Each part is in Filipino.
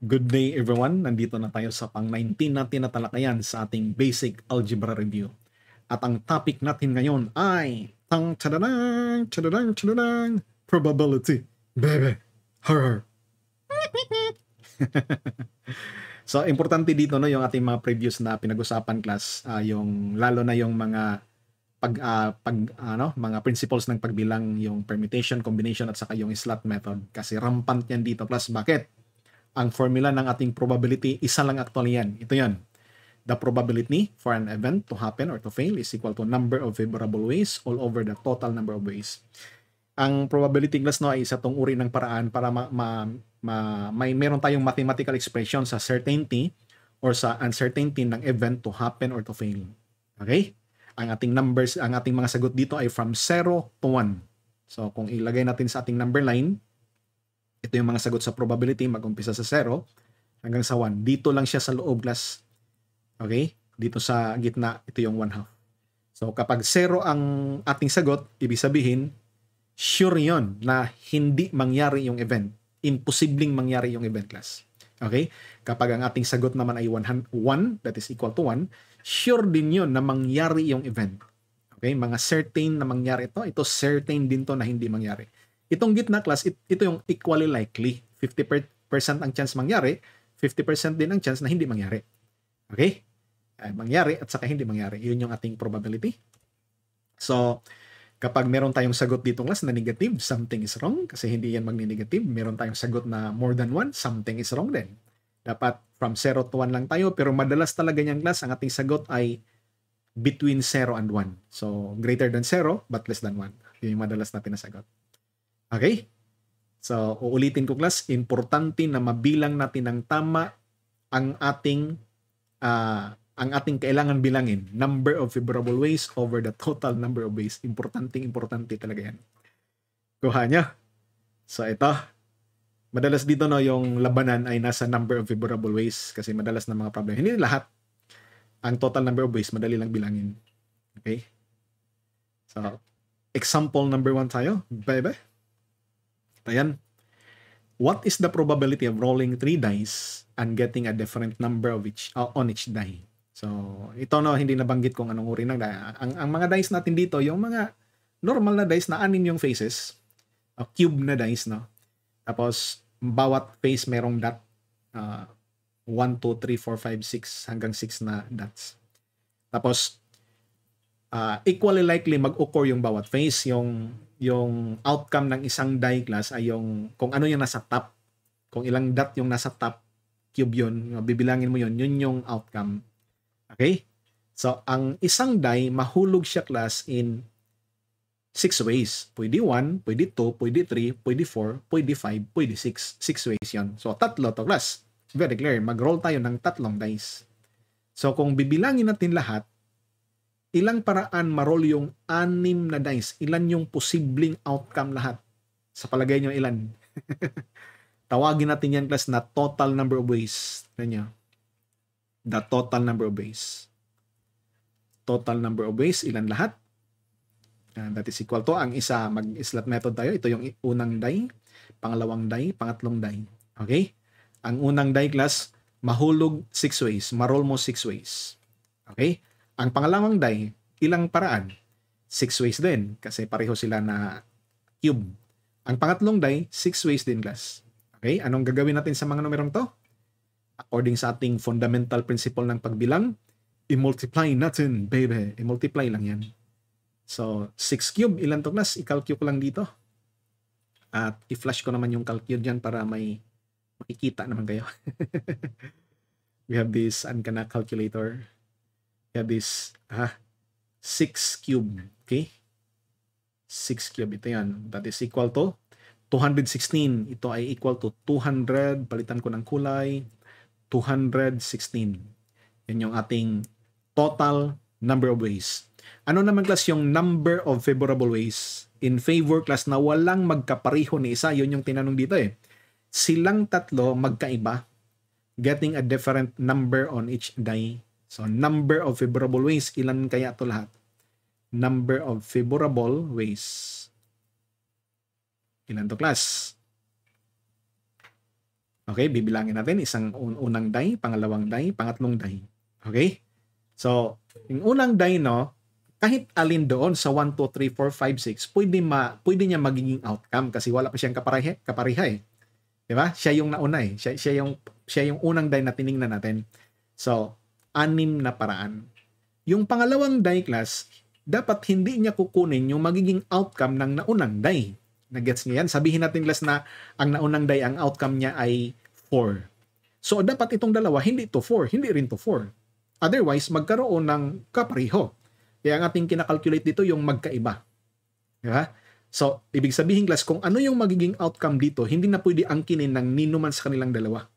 Good day everyone! Nandito na tayo sa pang-19 na tinatalakayan sa ating basic algebra review. At ang topic natin ngayon ay tang tadadang, tadadang, tadadang, probability. Bebe, horror. so, importante dito no, yung ating mga previous na pinag-usapan class, uh, yung, lalo na yung mga pag uh, pag ano mga principles ng pagbilang yung permutation combination at saka yung slot method kasi rampant yan dito plus bakit ang formula ng ating probability, isa lang actually yan. Ito yan. The probability for an event to happen or to fail is equal to number of favorable ways all over the total number of ways. Ang probability glass no ay isa tong uri ng paraan para ma, ma, ma, may meron tayong mathematical expression sa certainty or sa uncertainty ng event to happen or to fail. Okay? Ang ating numbers, ang ating mga sagot dito ay from 0 to 1. So kung ilagay natin sa ating number line, ito yung mga sagot sa probability, mag-umpisa sa 0 hanggang sa 1. Dito lang siya sa loob glass Okay? Dito sa gitna, ito yung 1 half. So kapag 0 ang ating sagot, ibig sabihin, sure yon na hindi mangyari yung event. Imposibleng mangyari yung event class. Okay? Kapag ang ating sagot naman ay 1, that is equal to 1, sure din yon na mangyari yung event. Okay? Mga certain na mangyari ito. Ito certain din to na hindi mangyari. Itong gitna class, it, ito yung equally likely. 50% ang chance mangyari, 50% din ang chance na hindi mangyari. Okay? Ay, mangyari at saka hindi mangyari. Yun yung ating probability. So, kapag meron tayong sagot dito class na negative, something is wrong kasi hindi yan magni-negative. Meron tayong sagot na more than 1, something is wrong din. Dapat from 0 to 1 lang tayo pero madalas talaga niyang class ang ating sagot ay between 0 and 1. So, greater than 0 but less than 1. Yun yung madalas natin na sagot. Okay? So, uulitin ko class, importante na mabilang natin ng tama ang ating uh, ang ating kailangan bilangin, number of favorable ways over the total number of ways. Importante, importante talaga yan. Kuha niya. So, ito. Madalas dito no, yung labanan ay nasa number of favorable ways kasi madalas na mga problema. Hindi lahat. Ang total number of ways, madali lang bilangin. Okay? So, example number one tayo. Bye-bye. Ayan. What is the probability of rolling three dice and getting a different number of each, uh, on each die? So, ito no, hindi nabanggit kung anong uri ng die. Ang, ang mga dice natin dito, yung mga normal na dice na anim yung faces, a uh, cube na dice, no? Tapos, bawat face merong dot. Uh, 1, 2, 3, 4, 5, 6, hanggang 6 na dots. Tapos, uh, equally likely mag-occur yung bawat face. Yung yung outcome ng isang die class ay yung kung ano yung nasa top. Kung ilang dot yung nasa top cube yun, bibilangin mo yun, yun yung outcome. Okay? So, ang isang die, mahulog siya class in six ways. Pwede 1, pwede 2, pwede 3, pwede 4, pwede 5, pwede 6. Six ways yon. So, tatlo to class. Very clear. Mag-roll tayo ng tatlong dice. So, kung bibilangin natin lahat, ilang paraan marol yung anim na dice? Ilan yung posibleng outcome lahat? Sa palagay nyo, ilan? Tawagin natin yan class na total number of ways. Ganyan. The total number of ways. Total number of ways, ilan lahat? And ah, that is equal to, ang isa, mag-slot method tayo. Ito yung unang die, pangalawang die, pangatlong die. Okay? Ang unang die class, mahulog 6 ways. Marol mo 6 ways. Okay? Ang pangalawang die, ilang paraan? Six ways din, kasi pareho sila na cube. Ang pangatlong die, six ways din, class. Okay, anong gagawin natin sa mga numerong to? According sa ating fundamental principle ng pagbilang, i-multiply natin, baby. I-multiply lang yan. So, 6 cube, ilan to, class? I-calcule ko lang dito. At i-flash ko naman yung calcule dyan para may makikita naman kayo. We have this Ancana calculator cube is ha, 6 cube. Okay? 6 cube. Ito yan. That is equal to 216. Ito ay equal to 200. Palitan ko ng kulay. 216. Yan yung ating total number of ways. Ano naman class yung number of favorable ways? In favor class na walang magkapareho ni isa. Yun yung tinanong dito eh. Silang tatlo magkaiba getting a different number on each die So, number of favorable ways. Ilan kaya to lahat? Number of favorable ways. Ilan to class? Okay, bibilangin natin. Isang unang die, pangalawang die, pangatlong die. Okay? So, yung unang die, no, kahit alin doon sa 1, 2, 3, 4, 5, 6, pwede, ma, pwede niya magiging outcome kasi wala pa siyang kapareha, kapareha eh. 'Di ba? Siya yung nauna eh. Siya, siya, yung, siya yung unang die na tiningnan natin. So, anim na paraan. Yung pangalawang die class, dapat hindi niya kukunin yung magiging outcome ng naunang die. Nagets niya yan? Sabihin natin class na ang naunang die, ang outcome niya ay 4. So dapat itong dalawa, hindi to 4, hindi rin to 4. Otherwise, magkaroon ng kapareho. Kaya ang ating kinakalculate dito yung magkaiba. Diba? So, ibig sabihin class, kung ano yung magiging outcome dito, hindi na pwede angkinin ng nino sa kanilang dalawa.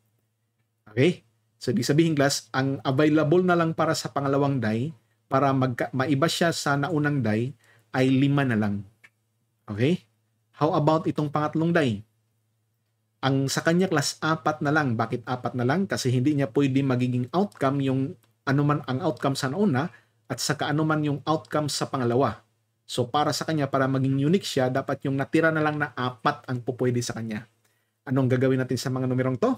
Okay? So, ibig sabihin class, ang available na lang para sa pangalawang day, para magka, maiba siya sa naunang day, ay lima na lang. Okay? How about itong pangatlong day? Ang sa kanya class, apat na lang. Bakit apat na lang? Kasi hindi niya pwede magiging outcome yung anuman ang outcome sa nauna at saka anuman yung outcome sa pangalawa. So para sa kanya, para maging unique siya, dapat yung natira na lang na apat ang pupwede sa kanya. Anong gagawin natin sa mga numerong to?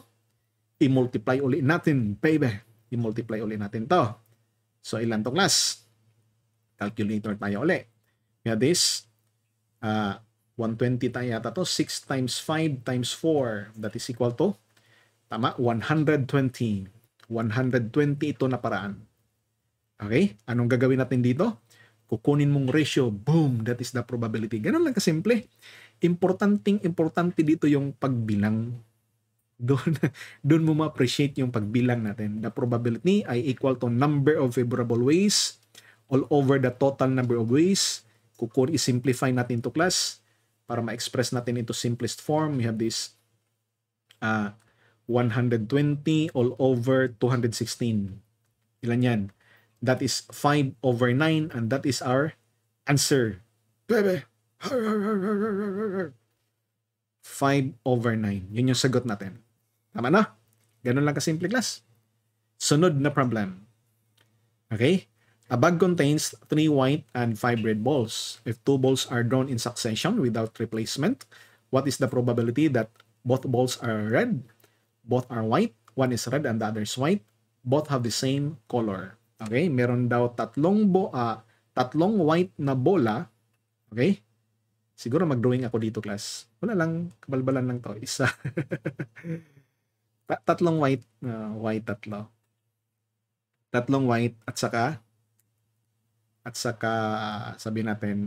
i-multiply uli natin, baby. I-multiply uli natin to. So, ilan to class? Calculator tayo uli. Kaya this, uh, ah, 120 tayo yata to. 6 times 5 times 4. That is equal to, tama, 120. 120 ito na paraan. Okay? Anong gagawin natin dito? Kukunin mong ratio, boom, that is the probability. Ganun lang kasimple. Importanting, importante dito yung pagbilang doon doon mo ma-appreciate yung pagbilang natin. The probability ay equal to number of favorable ways all over the total number of ways. Kung i-simplify natin to class para ma-express natin into simplest form, we have this uh, ah, 120 all over 216. Ilan yan? That is 5 over 9 and that is our answer. Bebe! 5 over 9. Yun yung sagot natin. Tama na? Ganun lang kasimple class. Sunod na problem. Okay? A bag contains three white and five red balls. If two balls are drawn in succession without replacement, what is the probability that both balls are red, both are white, one is red and the other is white, both have the same color. Okay? Meron daw tatlong bo uh, tatlong white na bola. Okay? Siguro mag-drawing ako dito, class. Wala lang, kabalbalan lang to. Isa. tatlong white, uh, white tatlo. Tatlong white at saka at saka uh, sabihin natin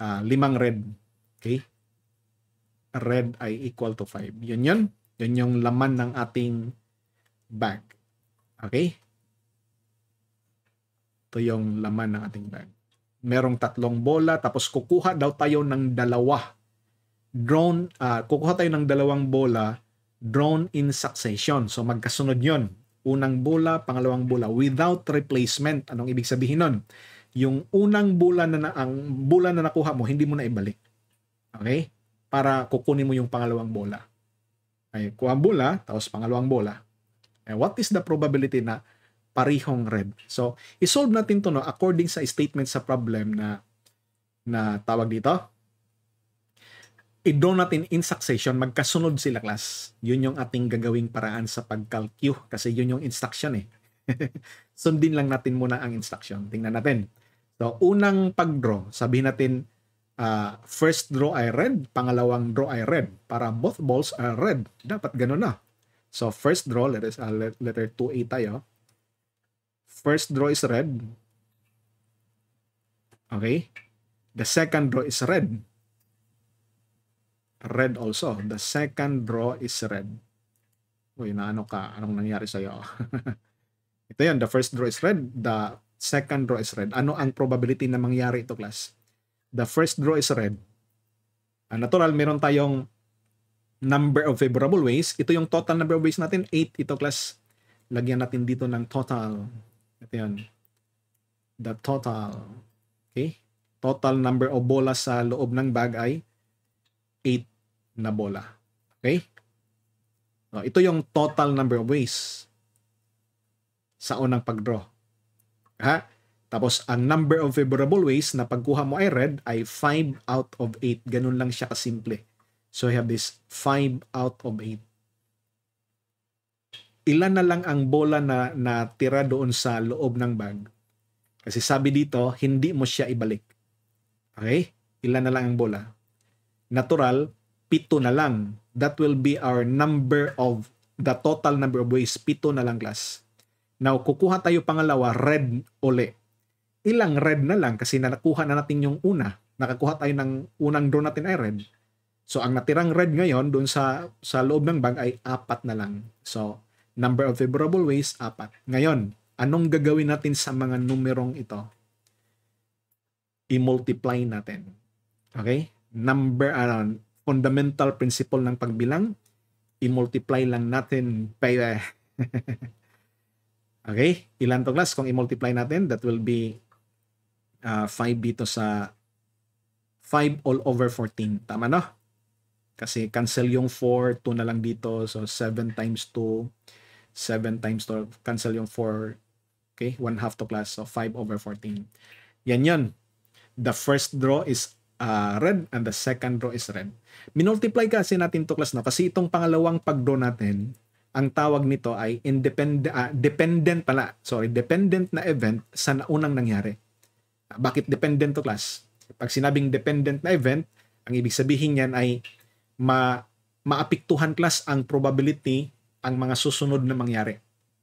uh, limang red. Okay? Red ay equal to 5. Yun yun. Yun yung laman ng ating bag. Okay? Ito yung laman ng ating bag. Merong tatlong bola, tapos kukuha daw tayo ng dalawa. Drone, uh, ah, kukuha tayo ng dalawang bola drawn in succession. So magkasunod yon Unang bola, pangalawang bola without replacement. Anong ibig sabihin nun? Yung unang bola na, na ang bola na nakuha mo, hindi mo na ibalik. Okay? Para kukunin mo yung pangalawang bola. Ay, kuha ang bola, tapos pangalawang bola. And eh, what is the probability na parihong red? So, isolve natin to no according sa statement sa problem na na tawag dito i-draw natin in succession, magkasunod sila class. Yun yung ating gagawing paraan sa pag kasi yun yung instruction eh. Sundin lang natin muna ang instruction. Tingnan natin. So, unang pag-draw, sabihin natin, uh, first draw ay red, pangalawang draw ay red. Para both balls are red. Dapat ganun na. Ah. So, first draw, let us, uh, letter 2A tayo. First draw is red. Okay? The second draw is red red also. The second draw is red. Uy, naano ka? Anong nangyari sa'yo? ito yan, the first draw is red. The second draw is red. Ano ang probability na mangyari ito, class? The first draw is red. Uh, natural, meron tayong number of favorable ways. Ito yung total number of ways natin. 8 ito, class. Lagyan natin dito ng total. Ito yan. The total. Okay? Total number of bola sa loob ng bag ay 8 na bola. Okay? No, ito yung total number of ways sa unang pagdraw. Ha? Tapos, ang number of favorable ways na pagkuha mo ay red ay 5 out of 8. Ganun lang siya kasimple. So, I have this 5 out of 8. Ilan na lang ang bola na natira doon sa loob ng bag. Kasi sabi dito, hindi mo siya ibalik. Okay? Ilan na lang ang bola. Natural, pito na lang. That will be our number of, the total number of ways, pito na lang glass. Now, kukuha tayo pangalawa, red uli. Ilang red na lang kasi nakuha na natin yung una. Nakakuha tayo ng unang draw natin ay red. So, ang natirang red ngayon doon sa, sa loob ng bag ay apat na lang. So, number of favorable ways, apat. Ngayon, anong gagawin natin sa mga numerong ito? I-multiply natin. Okay? Number, ano, fundamental principle ng pagbilang, i-multiply lang natin by the... okay, ilan to class? Kung i-multiply natin, that will be uh, 5 dito sa 5 all over 14. Tama no? Kasi cancel yung 4, 2 na lang dito. So 7 times 2, 7 times 2, cancel yung 4. Okay, 1 half to class. So 5 over 14. Yan yun. The first draw is uh, red and the second row is red. Minultiply kasi natin to class no kasi itong pangalawang pag-draw natin, ang tawag nito ay independent uh, ah, dependent pala. Sorry, dependent na event sa naunang nangyari. Ah, bakit dependent to class? Pag sinabing dependent na event, ang ibig sabihin niyan ay ma maapiktuhan class ang probability ang mga susunod na mangyari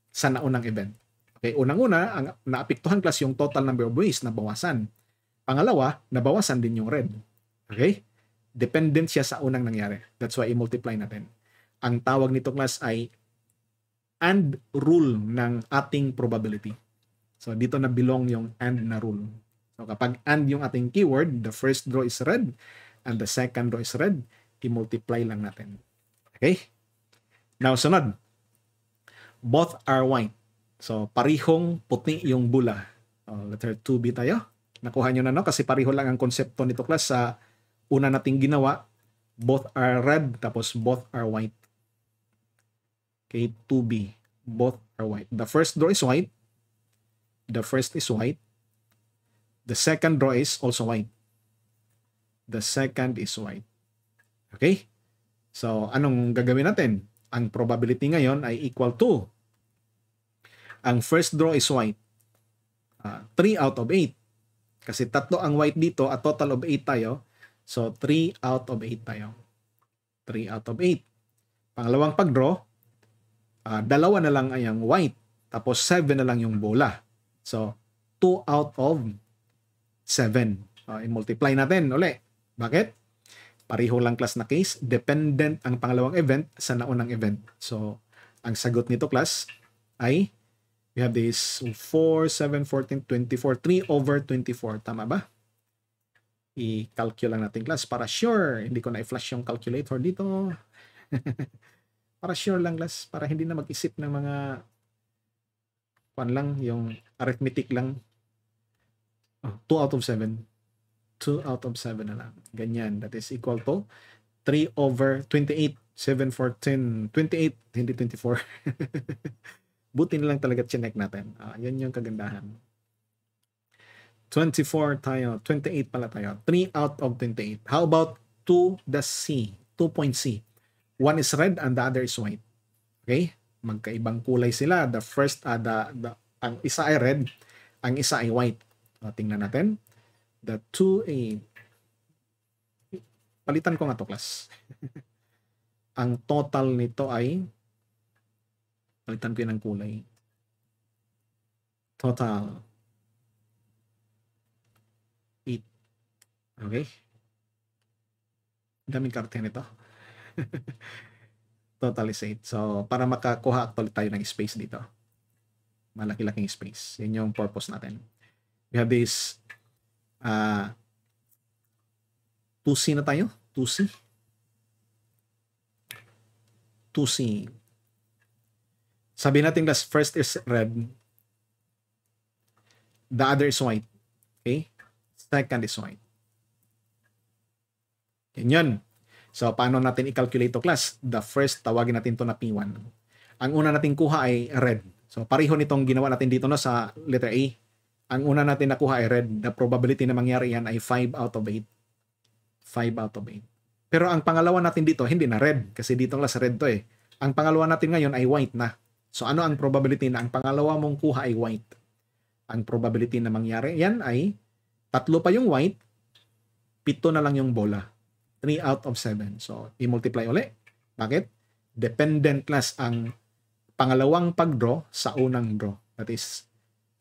sa naunang event. Okay, unang-una, ang naapiktuhan class yung total number of ways na bawasan. Pangalawa, nabawasan din yung red. Okay? Dependent siya sa unang nangyari. That's why i-multiply natin. Ang tawag nito class ay and rule ng ating probability. So dito na belong yung and na rule. So kapag and yung ating keyword, the first draw is red and the second draw is red, i-multiply lang natin. Okay? Now sunod. Both are white. So parihong puti yung bula. So, oh, letter 2B tayo. Nakuha nyo na no? Kasi pariho lang ang konsepto nito class sa una nating ginawa. Both are red, tapos both are white. Okay, 2B. Both are white. The first draw is white. The first is white. The second draw is also white. The second is white. Okay? So, anong gagawin natin? Ang probability ngayon ay equal to ang first draw is white. 3 uh, ah, out of 8. Kasi tatlo ang white dito at total of 8 tayo. So 3 out of 8 tayo. 3 out of 8. Pangalawang pagdraw, uh, dalawa na lang ayang white. Tapos 7 na lang yung bola. So 2 out of 7. Uh, ah, i-multiply natin uli. Bakit? Pariho lang class na case. Dependent ang pangalawang event sa naunang event. So, ang sagot nito class ay We have this 4, 7, 14, 24, 3 over 24. Tama ba? I-calculate lang natin class para sure. Hindi ko na-flash i yung calculator dito. para sure lang class. Para hindi na mag-isip ng mga kwan lang, yung arithmetic lang. Oh, 2 out of 7. 2 out of 7 na lang. Ganyan. That is equal to 3 over 28. 7, 14, 28. Hindi 24. buti na lang talaga chinek natin. Uh, yun yung kagandahan. 24 tayo. 28 pala tayo. 3 out of 28. How about 2 the C? 2.C. One is red and the other is white. Okay? Magkaibang kulay sila. The first, uh, the, the, ang isa ay red, ang isa ay white. Uh, tingnan natin. The 2A. Palitan ko nga to class. ang total nito ay Palitan ko ng kulay. Total. 8. Okay. Daming karte nito. total is 8. So, para makakuha actually tayo ng space dito. Malaki-laking space. Yan yung purpose natin. We have this uh, ah, 2C na tayo. 2C. 2C. Sabi natin the first is red, the other is white. Okay? Second is white. Yan yun. So, paano natin i-calculate to class? The first, tawagin natin to na P1. Ang una natin kuha ay red. So, pareho nitong ginawa natin dito na sa letter A. Ang una natin nakuha ay red. The probability na mangyari yan ay 5 out of 8. 5 out of 8. Pero ang pangalawa natin dito, hindi na red. Kasi dito lang sa red to eh. Ang pangalawa natin ngayon ay white na. So ano ang probability na ang pangalawa mong kuha ay white? Ang probability na mangyari yan ay tatlo pa yung white, pito na lang yung bola. 3 out of 7. So i-multiply uli. Bakit? Dependent class ang pangalawang pag-draw sa unang draw. That is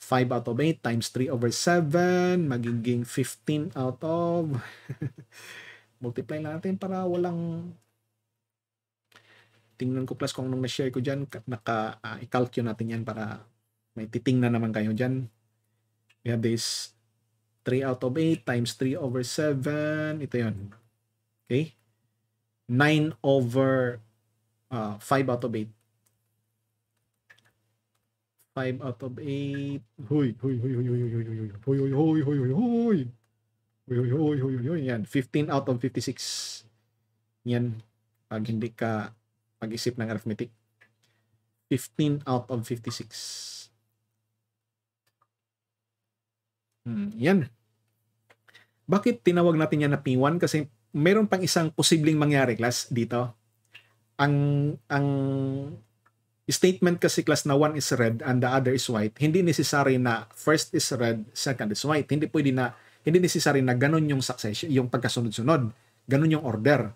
5 out of 8 times 3 over 7 magiging 15 out of multiply natin para walang tingnan ko plus kung anong na-share ko dyan, naka, uh, i-calculate natin yan para may titingnan naman kayo dyan. We have this 3 out of 8 times 3 over 7. Ito yon Okay? 9 over uh, 5 out of 8. 5 out of 8. Hoy, hoy, hoy, hoy, hoy, hoy, hoy, hoy, hoy, hoy, hoy, hoy, hoy. Hoy, hoy, hoy, hoy, hoy, yan. 15 out of 56. Yan. Pag hindi ka pag-isip ng arithmetic. 15 out of 56. Hmm, yan. Bakit tinawag natin yan na P1? Kasi meron pang isang posibleng mangyari, class, dito. Ang, ang statement kasi class na one is red and the other is white, hindi necessary na first is red, second is white. Hindi pwede na, hindi necessary na ganun yung succession, yung pagkasunod-sunod. Ganun yung order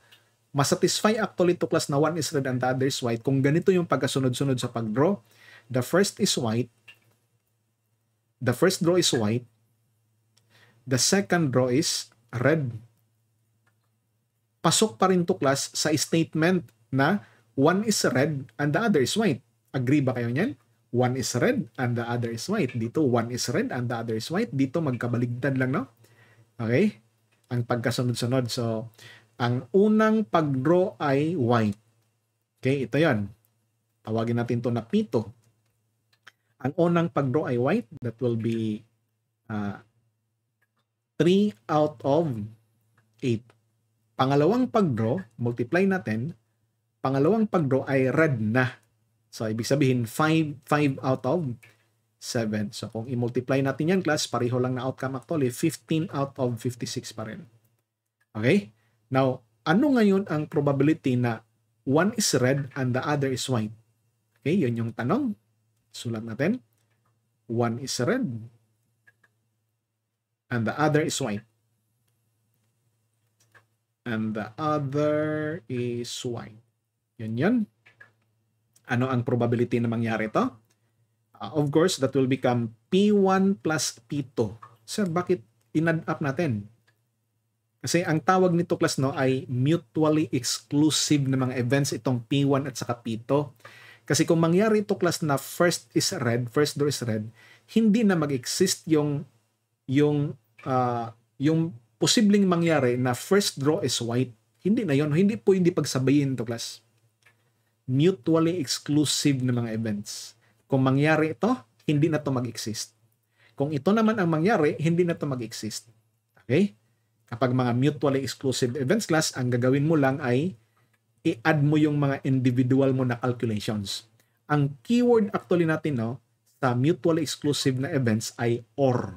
Masatisfy actually to class na one is red and the other is white kung ganito yung pagkasunod-sunod sa pagdraw. The first is white. The first draw is white. The second draw is red. Pasok pa rin to class sa statement na one is red and the other is white. Agree ba kayo niyan? One is red and the other is white. Dito, one is red and the other is white. Dito, magkabaligtad lang, no? Okay? Ang pagkasunod-sunod. So, ang unang pag-draw ay white. Okay, ito yan. Tawagin natin to na pito. Ang unang pag-draw ay white. That will be uh, ah, 3 out of 8. Pangalawang pag-draw, multiply natin. Pangalawang pag-draw ay red na. So, ibig sabihin 5, 5 out of 7. So, kung i-multiply natin yan, class, pareho lang na outcome actually. 15 out of 56 pa rin. Okay? Now, ano ngayon ang probability na one is red and the other is white? Okay, yun yung tanong. Sulat natin. One is red and the other is white. And the other is white. Yun yun. Ano ang probability na mangyari to? Uh, of course, that will become P1 plus P2. Sir, bakit inadd up natin? Kasi ang tawag nito class no ay mutually exclusive na mga events itong P1 at saka P2. Kasi kung mangyari ito class na first is red, first door is red, hindi na mag-exist yung yung uh, yung posibleng mangyari na first draw is white. Hindi na yon, hindi po hindi pagsabayin to class. Mutually exclusive na mga events. Kung mangyari ito, hindi na to mag-exist. Kung ito naman ang mangyari, hindi na to mag-exist. Okay? Kapag mga mutually exclusive events class, ang gagawin mo lang ay i-add mo yung mga individual mo na calculations. Ang keyword actually natin no, sa mutually exclusive na events ay OR.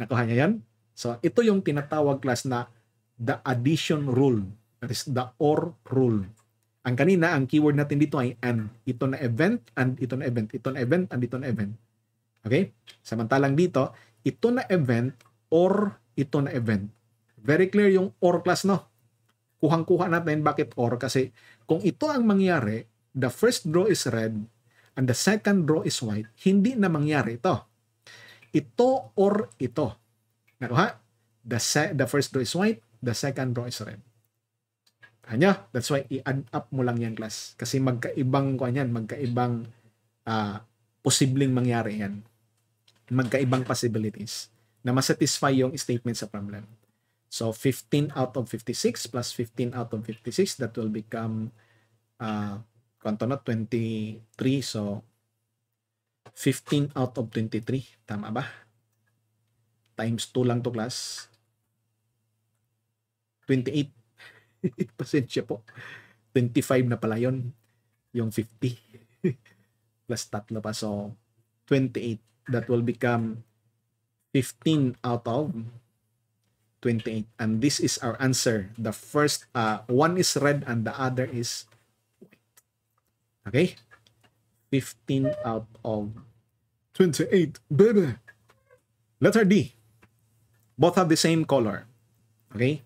Nakuha niya yan? So, ito yung tinatawag class na the addition rule. That is the OR rule. Ang kanina, ang keyword natin dito ay and. Ito na event, and ito na event, ito na event, and ito na event. Okay? Samantalang dito, ito na event or ito na event. Very clear yung or class, no? Kuhang-kuha natin. Bakit or? Kasi kung ito ang mangyari, the first draw is red and the second draw is white, hindi na mangyari ito. Ito or ito. Nakuha? The, the first draw is white, the second draw is red. Kanya, that's why i-add up mo lang yan, class. Kasi magkaibang, kuan yan, magkaibang uh, posibleng mangyari yan. Magkaibang possibilities na masatisfy yung statement sa problem. So 15 out of 56 plus 15 out of 56, that will become, uh, kanto na, 23. So 15 out of 23, tama ba? Times 2 lang to class. 28. Pasensya po. 25 na pala yon Yung 50. Plus tatlo pa. So, 28. That will become 15 out of 28. And this is our answer. The first, uh, one is red and the other is white. Okay? 15 out of 28. Baby! Letter D. Both have the same color. Okay?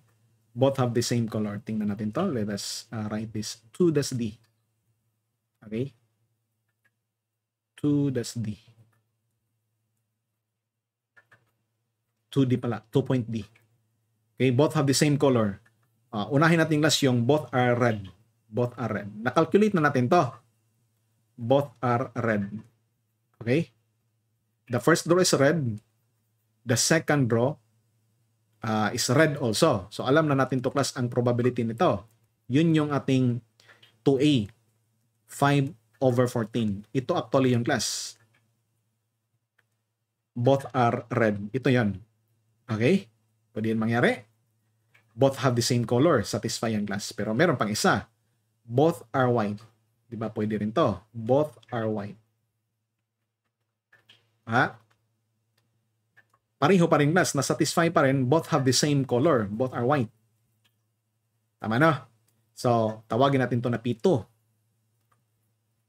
Both have the same color. Tingnan natin to. Let us uh, write this. 2 das D. Okay? 2 das D. 2D pala. 2 point D. Okay, both have the same color. Uh, unahin natin class yung both are red. Both are red. Na-calculate na natin to. Both are red. Okay? The first draw is red. The second draw uh, is red also. So alam na natin to class ang probability nito. Yun yung ating 2A. 5 over 14. Ito actually yung class. Both are red. Ito yan. Okay? Pwede yan mangyari. Both have the same color. Satisfy ang class. Pero meron pang isa. Both are white. Di ba? Pwede rin to. Both are white. Ha? Pareho pa rin glass. Na-satisfy pa rin. Both have the same color. Both are white. Tama na. So, tawagin natin to na P2.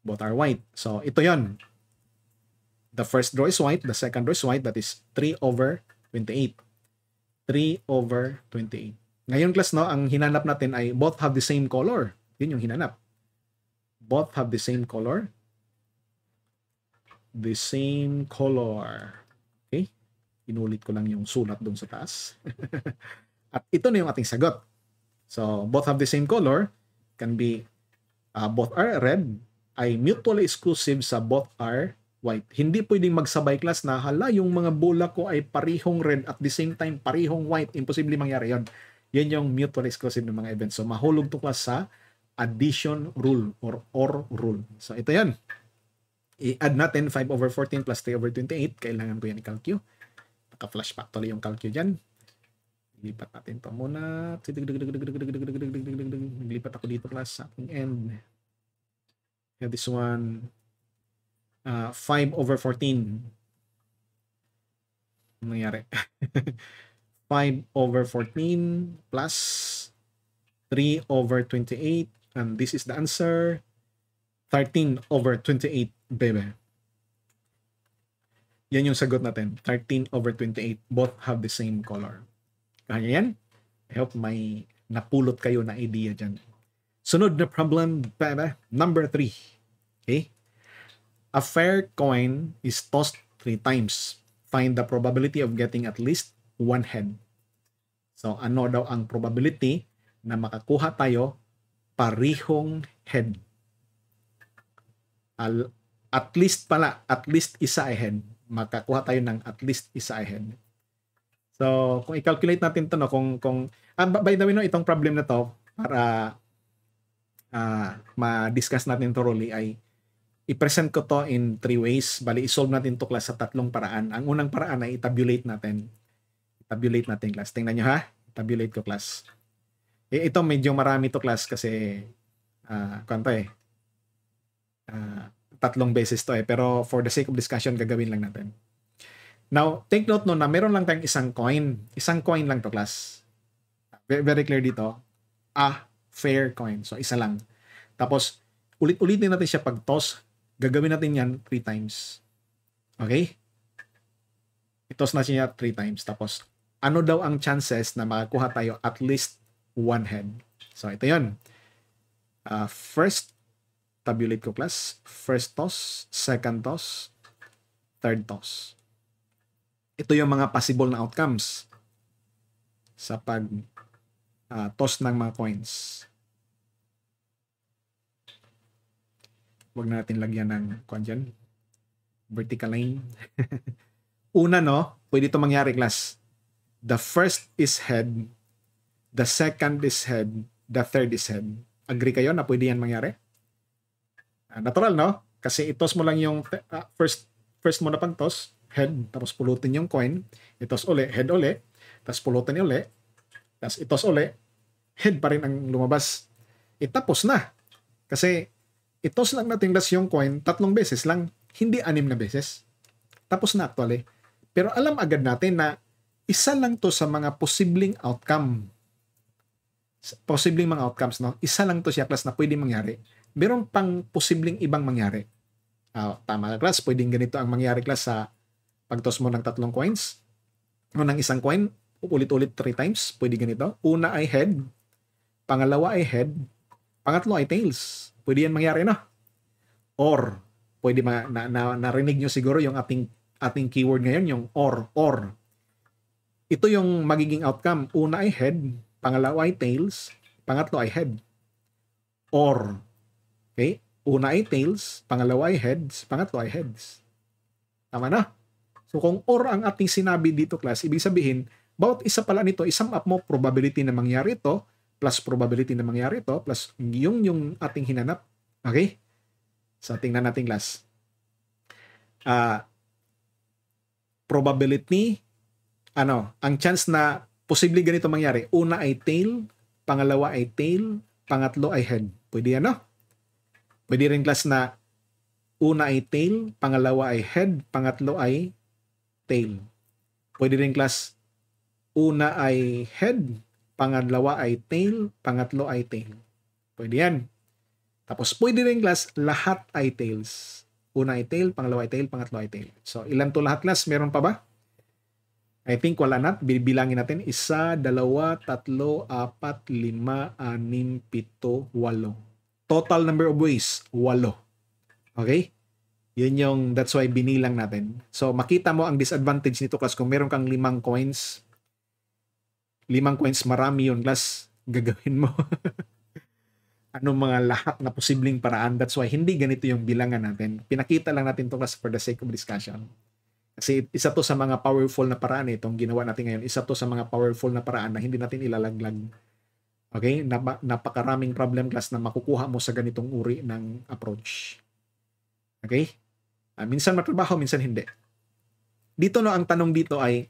Both are white. So, ito yon. The first draw is white. The second draw is white. That is 3 over 28. 3 over 28. Ngayon class, no, ang hinanap natin ay both have the same color. Yun yung hinanap. Both have the same color. The same color. Okay? Inulit ko lang yung sulat doon sa taas. At ito na yung ating sagot. So, both have the same color. Can be uh, both are red ay mutually exclusive sa both are white. Hindi pwedeng magsabay class na hala yung mga bola ko ay parihong red at the same time parihong white. Imposible mangyari yon. Yan yung mutually exclusive ng mga events. So mahulog to class sa addition rule or or rule. So ito yan. I-add natin 5 over 14 plus 3 over 28. Kailangan ko yan i-calcu. Naka-flashback tuloy yung calcu dyan. Lipat natin to muna. Lipat ako dito class sa aking end. And this one, uh, ah, 5 over 14. Anong nangyari? 5 over 14 plus 3 over 28. And this is the answer. 13 over 28, bebe. Yan yung sagot natin. 13 over 28. Both have the same color. Kaya yan. I hope may napulot kayo na idea dyan. Sunod na problem, bebe. Number 3. Okay? A fair coin is tossed three times. Find the probability of getting at least one head. So ano daw ang probability na makakuha tayo parihong head? Al at least pala, at least isa head. Makakuha tayo ng at least isa head. So, kung i-calculate natin 'to no kung kung ah, by the way no itong problem na 'to para uh, ma-discuss natin thoroughly ay i-present ko to in three ways. Bali, isolve natin to class sa tatlong paraan. Ang unang paraan ay i-tabulate natin. I-tabulate natin class. Tingnan nyo ha. I-tabulate ko class. Eh, ito medyo marami to class kasi uh, ah, kanto eh. Uh, tatlong beses to eh. Pero for the sake of discussion, gagawin lang natin. Now, take note no na meron lang tayong isang coin. Isang coin lang to class. Very clear dito. A fair coin. So, isa lang. Tapos, ulit ulit din natin siya pag toss, Gagawin natin yan 3 times. Okay? I-toss natin yan 3 times. Tapos, ano daw ang chances na makakuha tayo at least one head? So, ito yun. Uh, first, tabulate ko class. First toss, second toss, third toss. Ito yung mga possible na outcomes sa pag uh, toss ng mga coins. wag natin lagyan ng kwan Vertical line. Una, no? Pwede ito mangyari, class. The first is head. The second is head. The third is head. Agree kayo na pwede yan mangyari? Ah, natural, no? Kasi itos mo lang yung uh, first first mo na pang toss, head, tapos pulutin yung coin, itos uli, head uli, tapos pulutin uli, tapos itos uli, head pa rin ang lumabas. Itapos na. Kasi itos lang natin last yung coin tatlong beses lang, hindi anim na beses. Tapos na actually. Pero alam agad natin na isa lang to sa mga posibleng outcome. Posibleng mga outcomes, no? Isa lang to siya class na pwedeng mangyari. Meron pang posibleng ibang mangyari. Uh, tama na class, pwedeng ganito ang mangyari class sa pagtos mo ng tatlong coins o ng isang coin, ulit-ulit three times, pwede ganito. Una ay head, pangalawa ay head, pangatlo ay tails. Pwede yan mangyari, no? Or, pwede ma- na, na, narinig nyo siguro yung ating, ating keyword ngayon, yung or, or. Ito yung magiging outcome. Una ay head, pangalawa ay tails, pangatlo ay head. Or, okay? Una ay tails, pangalawa ay heads, pangatlo ay heads. Tama na? So kung or ang ating sinabi dito class, ibig sabihin, bawat isa pala nito, isang up mo probability na mangyari ito, plus probability na mangyari ito, plus yung yung ating hinanap. Okay? So, tingnan natin last. Uh, ah, probability, ano, ang chance na posible ganito mangyari. Una ay tail, pangalawa ay tail, pangatlo ay head. Pwede ano? Pwede rin class na una ay tail, pangalawa ay head, pangatlo ay tail. Pwede rin class una ay head, pangalawa ay tail, pangatlo ay tail. Pwede yan. Tapos pwede rin class, lahat ay tails. Una ay tail, pangalawa ay tail, pangatlo ay tail. So ilan to lahat class? Meron pa ba? I think wala na. Bilangin natin. Isa, dalawa, tatlo, apat, lima, anim, pito, walo. Total number of ways, walo. Okay? Yun yung, that's why binilang natin. So, makita mo ang disadvantage nito class. Kung meron kang limang coins, limang coins, marami yun. Plus, gagawin mo. anong mga lahat na posibleng paraan. That's why hindi ganito yung bilangan natin. Pinakita lang natin to kasi for the sake of discussion. Kasi isa to sa mga powerful na paraan eh, itong ginawa natin ngayon. Isa to sa mga powerful na paraan na hindi natin ilalaglag. Okay? Nap- napakaraming problem class na makukuha mo sa ganitong uri ng approach. Okay? Uh, minsan matrabaho, minsan hindi. Dito no, ang tanong dito ay,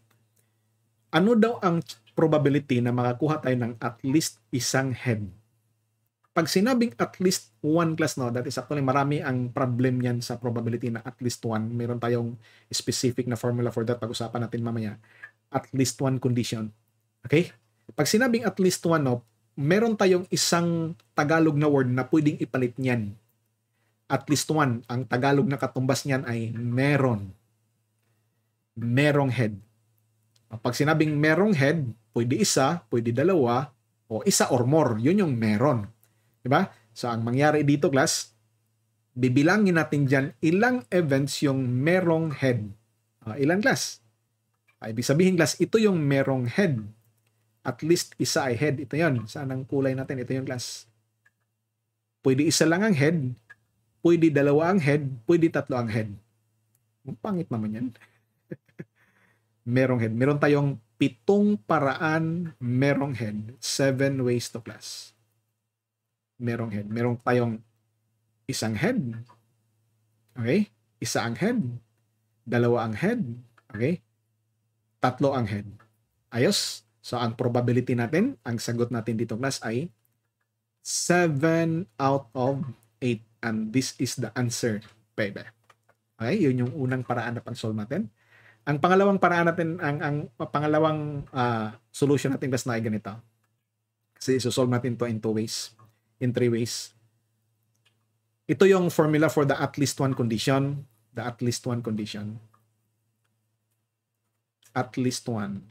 ano daw ang probability na makakuha tayo ng at least isang head. Pag sinabing at least one class, no, that is actually marami ang problem yan sa probability na at least one. Meron tayong specific na formula for that. Pag-usapan natin mamaya. At least one condition. Okay? Pag sinabing at least one, no, meron tayong isang Tagalog na word na pwedeng ipalit niyan. At least one. Ang Tagalog na katumbas niyan ay meron. Merong head. Pag sinabing merong head, Pwede isa, pwede dalawa, o isa or more. Yun yung meron. Diba? So, ang mangyari dito, class, bibilangin natin dyan ilang events yung merong head. Uh, ilang class? Uh, ibig sabihin, class, ito yung merong head. At least isa ay head. Ito yon Saan ang kulay natin? Ito yung class. Pwede isa lang ang head. Pwede dalawa ang head. Pwede tatlo ang head. Ang pangit naman yan. merong head. Meron tayong pitong paraan merong head, seven ways to class. Merong head. Merong tayong isang head. Okay? Isa ang head. Dalawa ang head. Okay? Tatlo ang head. Ayos? So, ang probability natin, ang sagot natin dito class ay 7 out of 8. And this is the answer, baby. Okay? Yun yung unang paraan na pang-solve natin. Ang pangalawang paraan natin, ang, ang pangalawang uh, solution natin best na ay ganito. Kasi isosolve natin to in two ways, in three ways. Ito yung formula for the at least one condition. The at least one condition. At least one.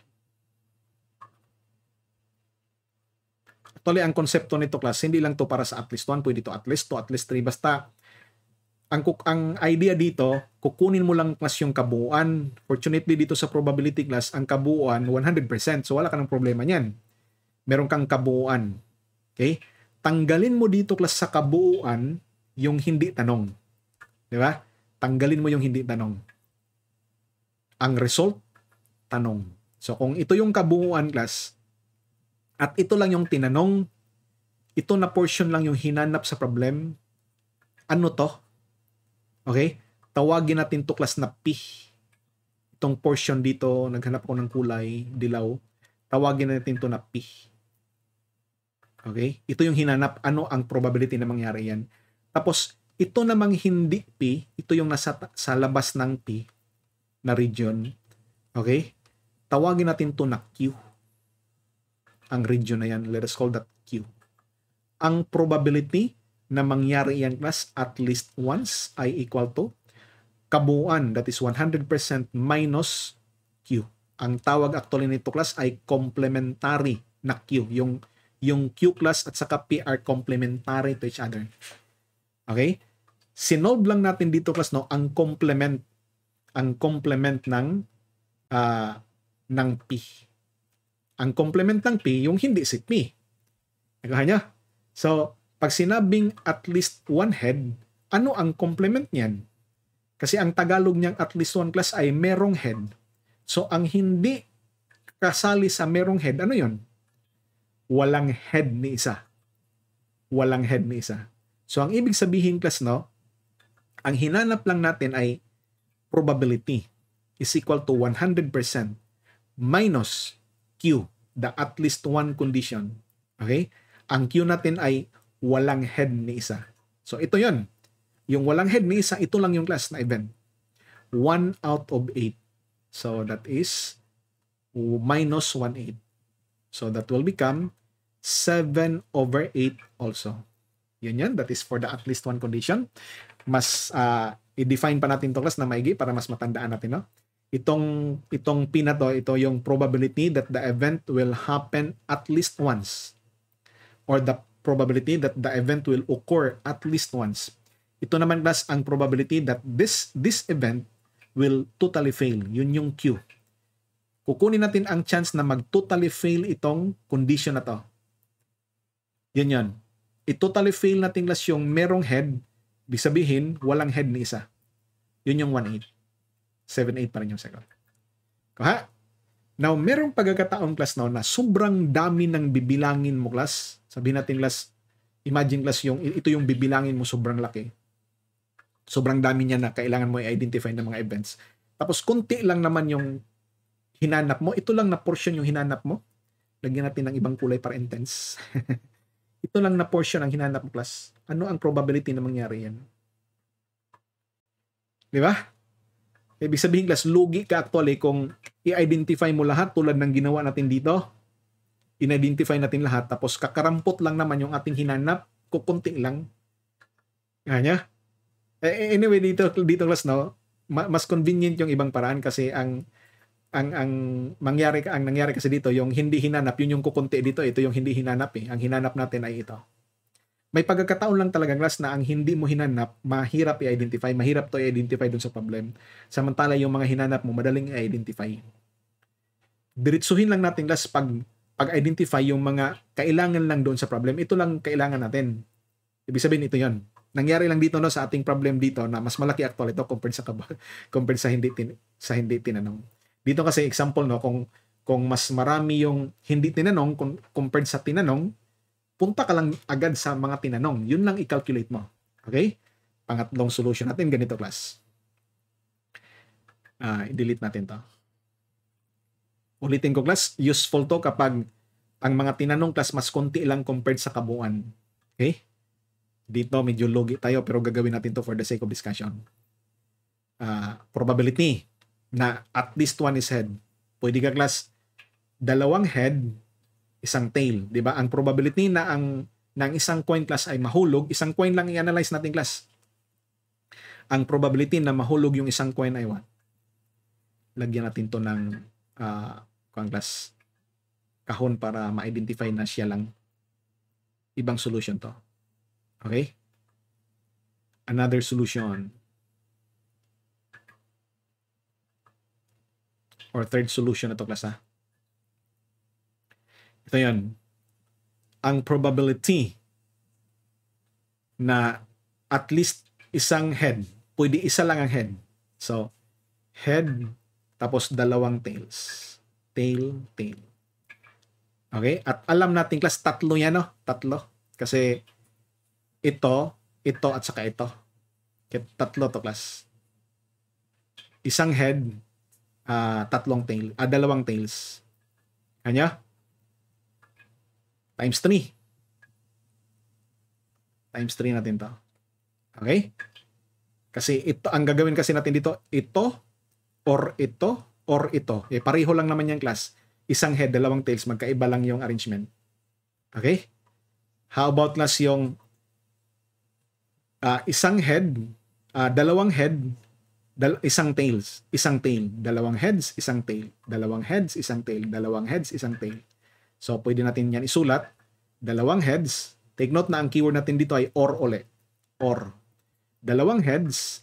Actually, ang konsepto nito class, hindi lang to para sa at least one, pwede to at least two, at least three. basta ang ang idea dito, kukunin mo lang class yung kabuuan. Fortunately dito sa probability class, ang kabuuan 100%. So wala ka ng problema niyan. Meron kang kabuuan. Okay? Tanggalin mo dito class sa kabuuan yung hindi tanong. 'Di ba? Tanggalin mo yung hindi tanong. Ang result tanong. So kung ito yung kabuuan class at ito lang yung tinanong, ito na portion lang yung hinanap sa problem, ano to? Okay? Tawagin natin to class na P. Itong portion dito, naghanap ako ng kulay, dilaw. Tawagin natin to na P. Okay? Ito yung hinanap. Ano ang probability na mangyari yan? Tapos, ito namang hindi P, ito yung nasa sa labas ng P na region. Okay? Tawagin natin to na Q. Ang region na yan. Let us call that Q. Ang probability na mangyari iyang class at least once ay equal to kabuuan that is 100% minus Q. Ang tawag actually nito class ay complementary na Q. Yung, yung Q class at saka P are complementary to each other. Okay? Sinolve lang natin dito class no ang complement ang complement ng uh, ng P. Ang complement ng P, yung hindi si P. kaya niya? So, pag sinabing at least one head, ano ang complement niyan? Kasi ang Tagalog niyang at least one class ay merong head. So ang hindi kasali sa merong head, ano yon? Walang head ni isa. Walang head ni isa. So ang ibig sabihin class no, ang hinanap lang natin ay probability is equal to 100% minus Q, the at least one condition. Okay? Ang Q natin ay walang head ni isa. So ito yon Yung walang head ni isa, ito lang yung class na event. 1 out of 8. So that is minus 1 8. So that will become 7 over 8 also. Yun yan. That is for the at least one condition. Mas uh, i-define pa natin to class na maigi para mas matandaan natin. No? Itong, itong P na to, ito yung probability that the event will happen at least once. Or the probability that the event will occur at least once. Ito naman class ang probability that this this event will totally fail. Yun yung Q. Kukunin natin ang chance na mag-totally fail itong condition na to. Yun yun. I-totally fail natin class yung merong head. Ibig sabihin, walang head ni isa. Yun yung 1-8. 7-8 pa rin yung second. Kaha? Now, merong pagkakataon class now na sobrang dami ng bibilangin mo class. Sabihin natin class, imagine class yung ito yung bibilangin mo sobrang laki. Sobrang dami niya na kailangan mo i-identify ng mga events. Tapos konti lang naman yung hinanap mo. Ito lang na portion yung hinanap mo. Lagyan natin ng ibang kulay para intense. ito lang na portion ang hinanap mo class. Ano ang probability na mangyari yan? Di ba? Ibig sabihin, class, lugi ka actually kung i-identify mo lahat tulad ng ginawa natin dito. In-identify natin lahat. Tapos kakarampot lang naman yung ating hinanap. Kukunti lang. Kanya. Anyway, dito, dito class, no? Mas convenient yung ibang paraan kasi ang ang ang mangyari ang nangyari kasi dito yung hindi hinanap yun yung kukunti dito ito yung hindi hinanap eh ang hinanap natin ay ito may pagkakataon lang talaga last na ang hindi mo hinanap, mahirap i-identify, mahirap to i-identify dun sa problem. Samantala yung mga hinanap mo, madaling i-identify. Diretsuhin lang natin last pag pag-identify yung mga kailangan lang doon sa problem. Ito lang kailangan natin. Ibig sabihin ito 'yon. Nangyari lang dito no sa ating problem dito na mas malaki actual ito compared sa compared sa hindi tin, sa hindi tinanong. Dito kasi example no kung kung mas marami yung hindi tinanong compared sa tinanong, punta ka lang agad sa mga tinanong. Yun lang i-calculate mo. Okay? Pangatlong solution natin, ganito class. Uh, i-delete natin to. Ulitin ko class, useful to kapag ang mga tinanong class mas konti lang compared sa kabuuan. Okay? Dito medyo logi tayo pero gagawin natin to for the sake of discussion. Uh, probability na at least one is head. Pwede ka class, dalawang head isang tail, 'di ba? Ang probability na ang ng isang coin class ay mahulog, isang coin lang i-analyze natin class. Ang probability na mahulog yung isang coin ay 1. Lagyan natin to ng uh, coin class kahon para ma-identify na siya lang ibang solution to. Okay? Another solution. Or third solution na to class ha ngayon, ang probability na at least isang head, pwede isa lang ang head. So, head, tapos dalawang tails. Tail, tail. Okay? At alam natin class, tatlo yan, no? Tatlo. Kasi ito, ito, at saka ito. Tatlo to class. Isang head, uh, tatlong tail, uh, dalawang tails. Kanya? times 3. Times 3 natin to. Okay? Kasi ito, ang gagawin kasi natin dito, ito, or ito, or ito. Eh, pareho lang naman yung class. Isang head, dalawang tails, magkaiba lang yung arrangement. Okay? How about class yung uh, isang head, uh, dalawang head, dal- isang tails, isang tail, dalawang heads, isang tail, dalawang heads, isang tail, dalawang heads, isang tail. So, pwede natin yan isulat. Dalawang heads. Take note na ang keyword natin dito ay or ulit. Or. Dalawang heads.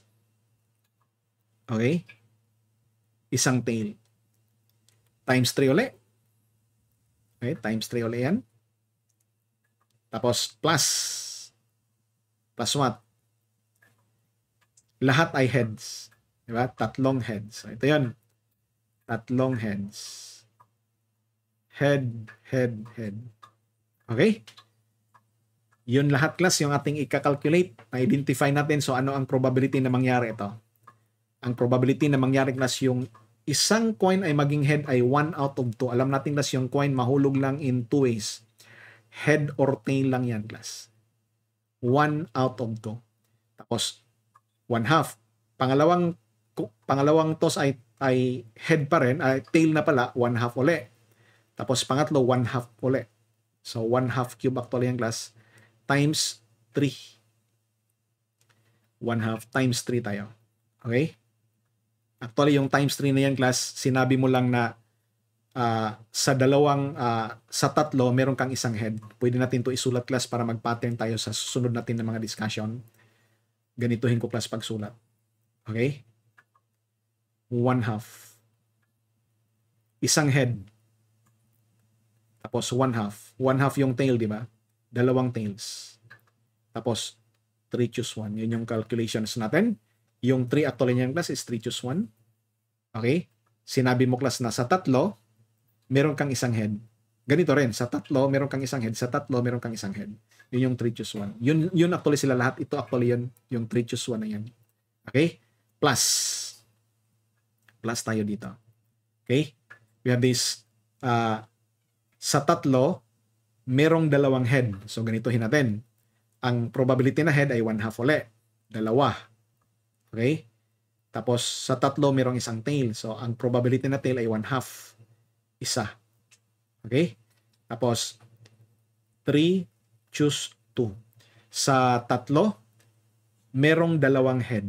Okay? Isang tail. Times 3 ulit. Okay, times 3 ulit yan. Tapos plus. Plus what? Lahat ay heads. Diba? Tatlong heads. ito yan. Tatlong heads head, head, head. Okay? Yun lahat class yung ating i calculate Na-identify natin so ano ang probability na mangyari ito. Ang probability na mangyari class yung isang coin ay maging head ay 1 out of 2. Alam natin class yung coin mahulog lang in two ways. Head or tail lang yan class. 1 out of 2. Tapos 1 half. Pangalawang pangalawang toss ay ay head pa rin, ay tail na pala, 1 half ulit. Tapos pangatlo, 1 half ulit. So 1 half cube actually ang glass times 3. 1 half times 3 tayo. Okay? Actually, yung times 3 na yan, class, sinabi mo lang na uh, sa dalawang, uh, sa tatlo, meron kang isang head. Pwede natin to isulat, class, para mag-pattern tayo sa susunod natin ng mga discussion. Ganituhin ko, class, pagsulat. Okay? One half. Isang head tapos one half. One half yung tail, di ba? Dalawang tails. Tapos 3 choose 1. Yun yung calculations natin. Yung 3 actually niyang class is 3 choose 1. Okay? Sinabi mo class na sa tatlo, meron kang isang head. Ganito rin, sa tatlo, meron kang isang head. Sa tatlo, meron kang isang head. Yun yung 3 choose 1. Yun, yun actually sila lahat. Ito actually yun, yung 3 choose 1 na yan. Okay? Plus. Plus tayo dito. Okay? We have this uh, sa tatlo, merong dalawang head. So ganito natin. Ang probability na head ay 1 half uli. Dalawa. Okay? Tapos sa tatlo, merong isang tail. So ang probability na tail ay 1 half. Isa. Okay? Tapos, 3, choose 2. Sa tatlo, merong dalawang head.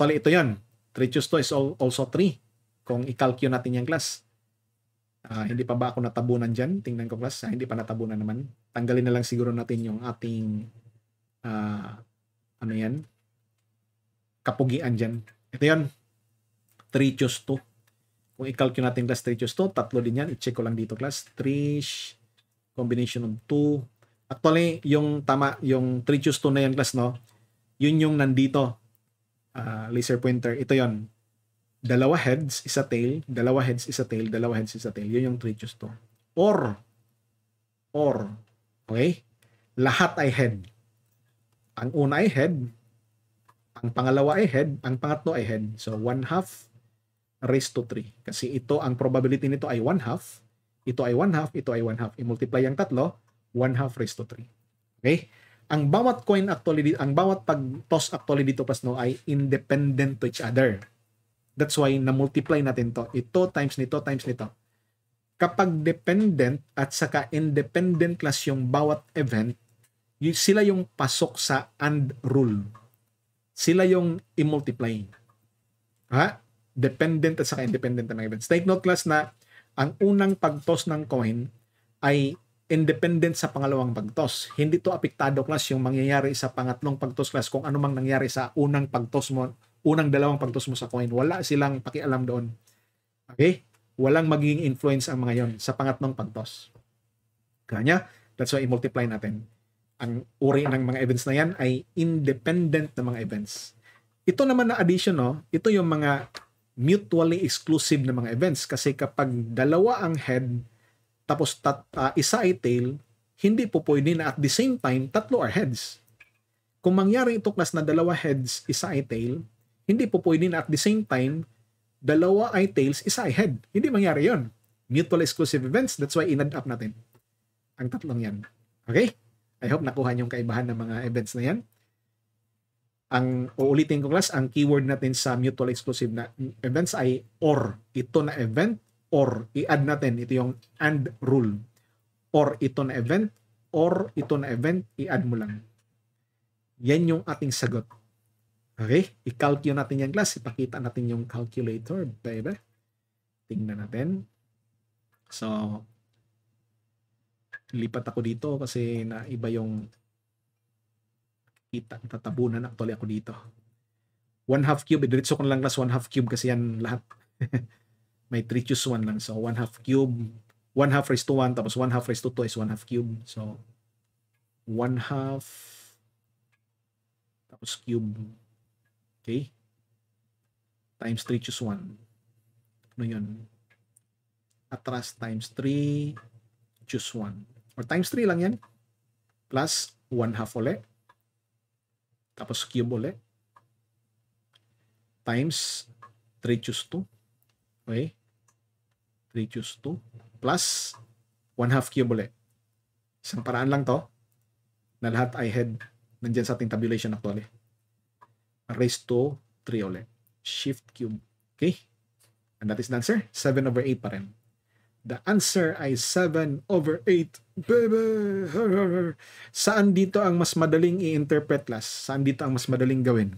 Actually, ito yon. 3 choose 2 is also 3. Kung i-calculate natin yung class. Uh, hindi pa ba ako natabunan dyan? Tingnan ko class. Uh, hindi pa natabunan naman. Tanggalin na lang siguro natin yung ating uh, ano yan? Kapugian dyan. Ito yan. 3 choose 2. Kung i-calculate natin class 3 choose 2, tatlo din yan. I-check ko lang dito class. 3 combination of 2. Actually, yung tama, yung 3 choose 2 na yan class, no? Yun yung nandito. Uh, laser pointer. Ito yon dalawa heads, isa tail, dalawa heads, isa tail, dalawa heads, isa tail. Yun yung trichus to. Or, or, okay? Lahat ay head. Ang una ay head, ang pangalawa ay head, ang pangatlo ay head. So, 1 half raised to 3. Kasi ito, ang probability nito ay 1 half, ito ay 1 half, ito ay 1 half. I-multiply ang tatlo, 1 half raised to 3. Okay? Ang bawat coin actually, ang bawat pag-toss actually dito pas no ay independent to each other. That's why na-multiply natin to. Ito times nito times nito. Kapag dependent at saka independent class yung bawat event, yun, sila yung pasok sa and rule. Sila yung i-multiply. Ha? Dependent at saka independent mga events. Take note class na ang unang pagtos ng coin ay independent sa pangalawang pagtos. Hindi to apektado class yung mangyayari sa pangatlong pagtos class kung anumang nangyari sa unang pagtos mo unang dalawang pagtos mo sa coin. Wala silang pakialam doon. Okay? Walang magiging influence ang mga yon sa pangatlong pagtos. Kanya, that's why i-multiply natin. Ang uri ng mga events na yan ay independent na mga events. Ito naman na addition, no? ito yung mga mutually exclusive na mga events. Kasi kapag dalawa ang head, tapos tat, uh, isa ay tail, hindi po pwede na at the same time, tatlo are heads. Kung mangyari itong class na dalawa heads, isa ay tail, hindi po pwede na at the same time, dalawa ay tails, isa ay head. Hindi mangyari yon. Mutual exclusive events, that's why inad up natin. Ang tatlong yan. Okay? I hope nakuha niyong kaibahan ng mga events na yan. Ang uulitin ko class, ang keyword natin sa mutual exclusive na events ay or. Ito na event or. I-add natin. Ito yung and rule. Or ito na event or ito na event. I-add mo lang. Yan yung ating sagot. Okay? I-calculate natin yan, class. Ipakita natin yung calculator, baby. Tingnan natin. So, lipat ako dito kasi na iba yung kita, tatabunan actually ako dito. 1 half cube, idiritso ko na lang class 1 half cube kasi yan lahat. May 3 choose 1 lang. So, 1 half cube, 1 half raised to 1, tapos 1 half raised to 2 is 1 half cube. So, 1 half, tapos cube Okay? Times 3 choose 1. Ano yun? Atras times 3 choose 1. Or times 3 lang yan. Plus 1 half ulit. Tapos cube ulit. Times 3 choose 2. Okay? 3 choose 2. Plus 1 half cube ulit. Isang paraan lang to na lahat ay head nandyan sa ating tabulation actually resto 3 ulit. Shift cube. Okay? And that is the answer. 7 over 8 pa rin. The answer ay 7 over 8. Baby! Saan dito ang mas madaling i-interpret class? Saan dito ang mas madaling gawin?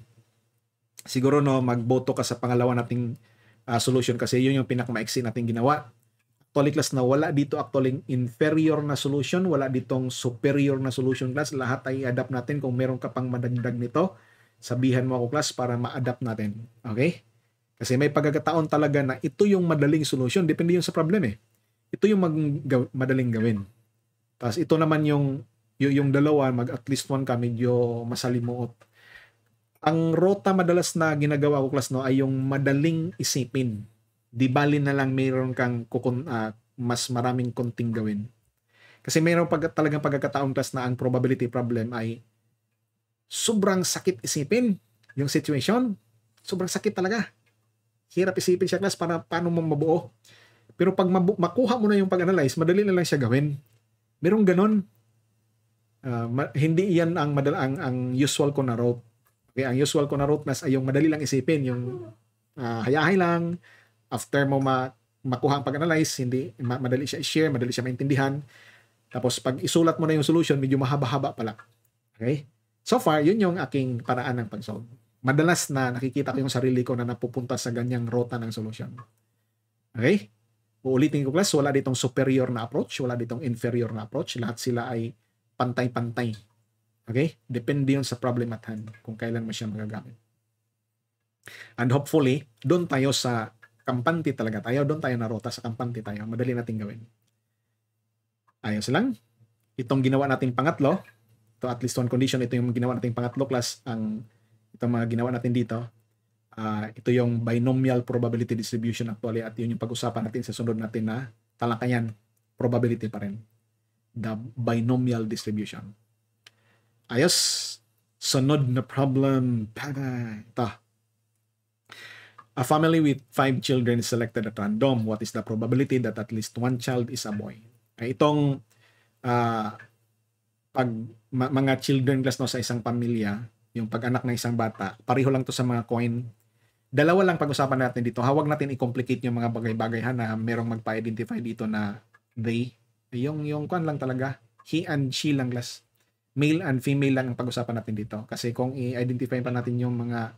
Siguro no, magboto ka sa pangalawa nating uh, solution kasi yun yung pinakamaiksi nating ginawa. Actually class na wala dito actually inferior na solution, wala ditong superior na solution class. Lahat ay adapt natin kung meron ka pang madagdag nito sabihan mo ako class para ma-adapt natin. Okay? Kasi may pagkakataon talaga na ito yung madaling solusyon. Depende yun sa problem eh. Ito yung mag madaling gawin. Tapos ito naman yung, yung, yung dalawa, mag at least one ka, medyo masalimuot. Ang rota madalas na ginagawa ko class no ay yung madaling isipin. Di bali na lang mayroon kang kukun, uh, mas maraming konting gawin. Kasi mayroon pag, talagang pagkakataon class na ang probability problem ay sobrang sakit isipin yung situation. Sobrang sakit talaga. Hirap isipin siya class para paano mo mabuo. Pero pag mabu- makuha mo na yung pag-analyze, madali na lang siya gawin. Merong ganun. Uh, ma- hindi yan ang, madal- ang, ang usual ko na route. Okay, ang usual ko na route nas ay yung madali lang isipin, yung uh, ah, hayahay lang, after mo ma- makuha ang pag-analyze, hindi ma- madali siya i-share, madali siya maintindihan. Tapos pag isulat mo na yung solution, medyo mahaba-haba pala. Okay? So far, yun yung aking paraan ng pag-solve. Madalas na nakikita ko yung sarili ko na napupunta sa ganyang rota ng solution. Okay? Uulitin ko class, wala ditong superior na approach, wala ditong inferior na approach. Lahat sila ay pantay-pantay. Okay? Depende yun sa problem at hand kung kailan mo siya magagamit. And hopefully, doon tayo sa kampante talaga tayo. Doon tayo na rota sa kampante tayo. Madali natin gawin. Ayos lang. Itong ginawa natin pangatlo, to at least one condition ito yung ginawa natin pangatlo class ang ito mga ginawa natin dito uh, ito yung binomial probability distribution actually at yun yung pag-usapan natin sa sunod natin na talakayan probability pa rin the binomial distribution ayos sunod na problem tada ito A family with five children is selected at random. What is the probability that at least one child is a boy? Okay, itong uh, pag ma- mga children class no sa isang pamilya, yung pag-anak ng isang bata, pareho lang to sa mga coin. Dalawa lang pag-usapan natin dito. Hawag natin i-complicate yung mga bagay-bagay ha na merong magpa-identify dito na they. Yung, yung kwan lang talaga. He and she lang class. Male and female lang ang pag-usapan natin dito. Kasi kung i-identify pa natin yung mga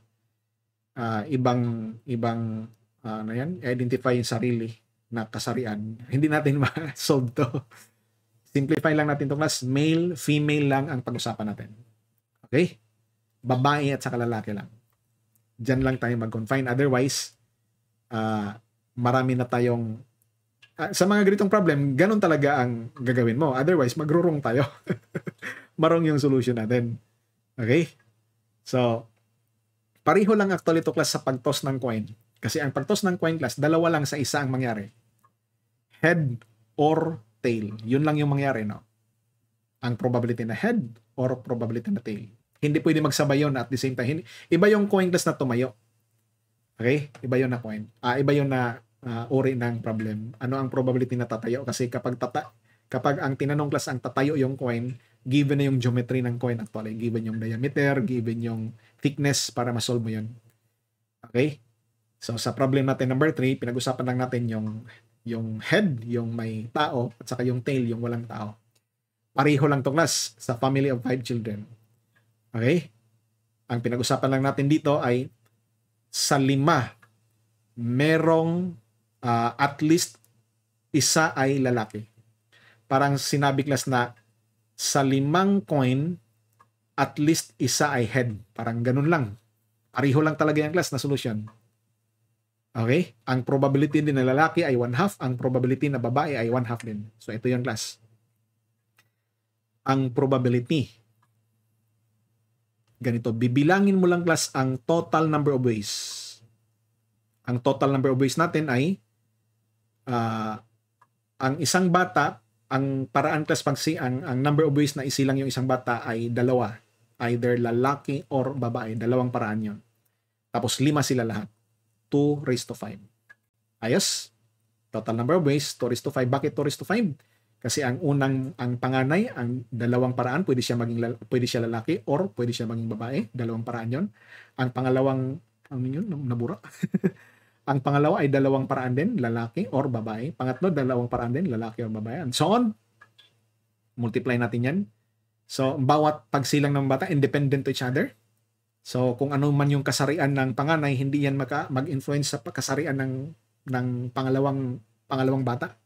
uh, ibang, ibang, uh, ano yan, identify yung sarili na kasarian, hindi natin ma-solve to. Simplify lang natin to class. Male, female lang ang pag-usapan natin. Okay? Babae at saka lalaki lang. Diyan lang tayo mag-confine. Otherwise, uh, marami na tayong uh, sa mga ganitong problem, ganun talaga ang gagawin mo. Otherwise, magrurong tayo. Marong yung solution natin. Okay? So, pariho lang actually to class sa pagtos ng coin. Kasi ang pagtos ng coin class, dalawa lang sa isa ang mangyari. Head or tail. Yun lang yung mangyari, no? Ang probability na head or probability na tail. Hindi pwede magsabay yun at the same time. iba yung coinless na tumayo. Okay? Iba yun na coin. Ah, iba yun na uh, uri ng problem. Ano ang probability na tatayo? Kasi kapag tata kapag ang tinanong class ang tatayo yung coin, given na yung geometry ng coin actually, given yung diameter, given yung thickness para ma-solve mo yun. Okay? So sa problem natin number 3, pinag-usapan lang natin yung yung head, yung may tao, at saka yung tail, yung walang tao. Pareho lang tong class sa family of five children. Okay? Ang pinag-usapan lang natin dito ay sa lima, merong uh, at least isa ay lalaki. Parang sinabi class na sa limang coin, at least isa ay head. Parang ganun lang. Pareho lang talaga yung class na solution. Okay? Ang probability din na lalaki ay 1 half. Ang probability na babae ay 1 half din. So, ito yung class. Ang probability. Ganito. Bibilangin mo lang class ang total number of ways. Ang total number of ways natin ay uh, ang isang bata, ang paraan class pag si ang, ang number of ways na isilang yung isang bata ay dalawa. Either lalaki or babae. Dalawang paraan yon. Tapos lima sila lahat. 2 raised to 5. Ayos? Total number of ways, 2 raised to 5. Bakit 2 raised to 5? Kasi ang unang, ang panganay, ang dalawang paraan, pwede siya, maging, pwede siya lalaki or pwede siya maging babae. Dalawang paraan yon. Ang pangalawang, ano yun, nabura? ang pangalawa ay dalawang paraan din, lalaki or babae. Pangatlo, dalawang paraan din, lalaki or babae. And so on. Multiply natin yan. So, bawat pagsilang ng bata, independent to each other. So kung ano man yung kasarian ng panganay, hindi yan maka, mag-influence sa kasarian ng ng pangalawang pangalawang bata.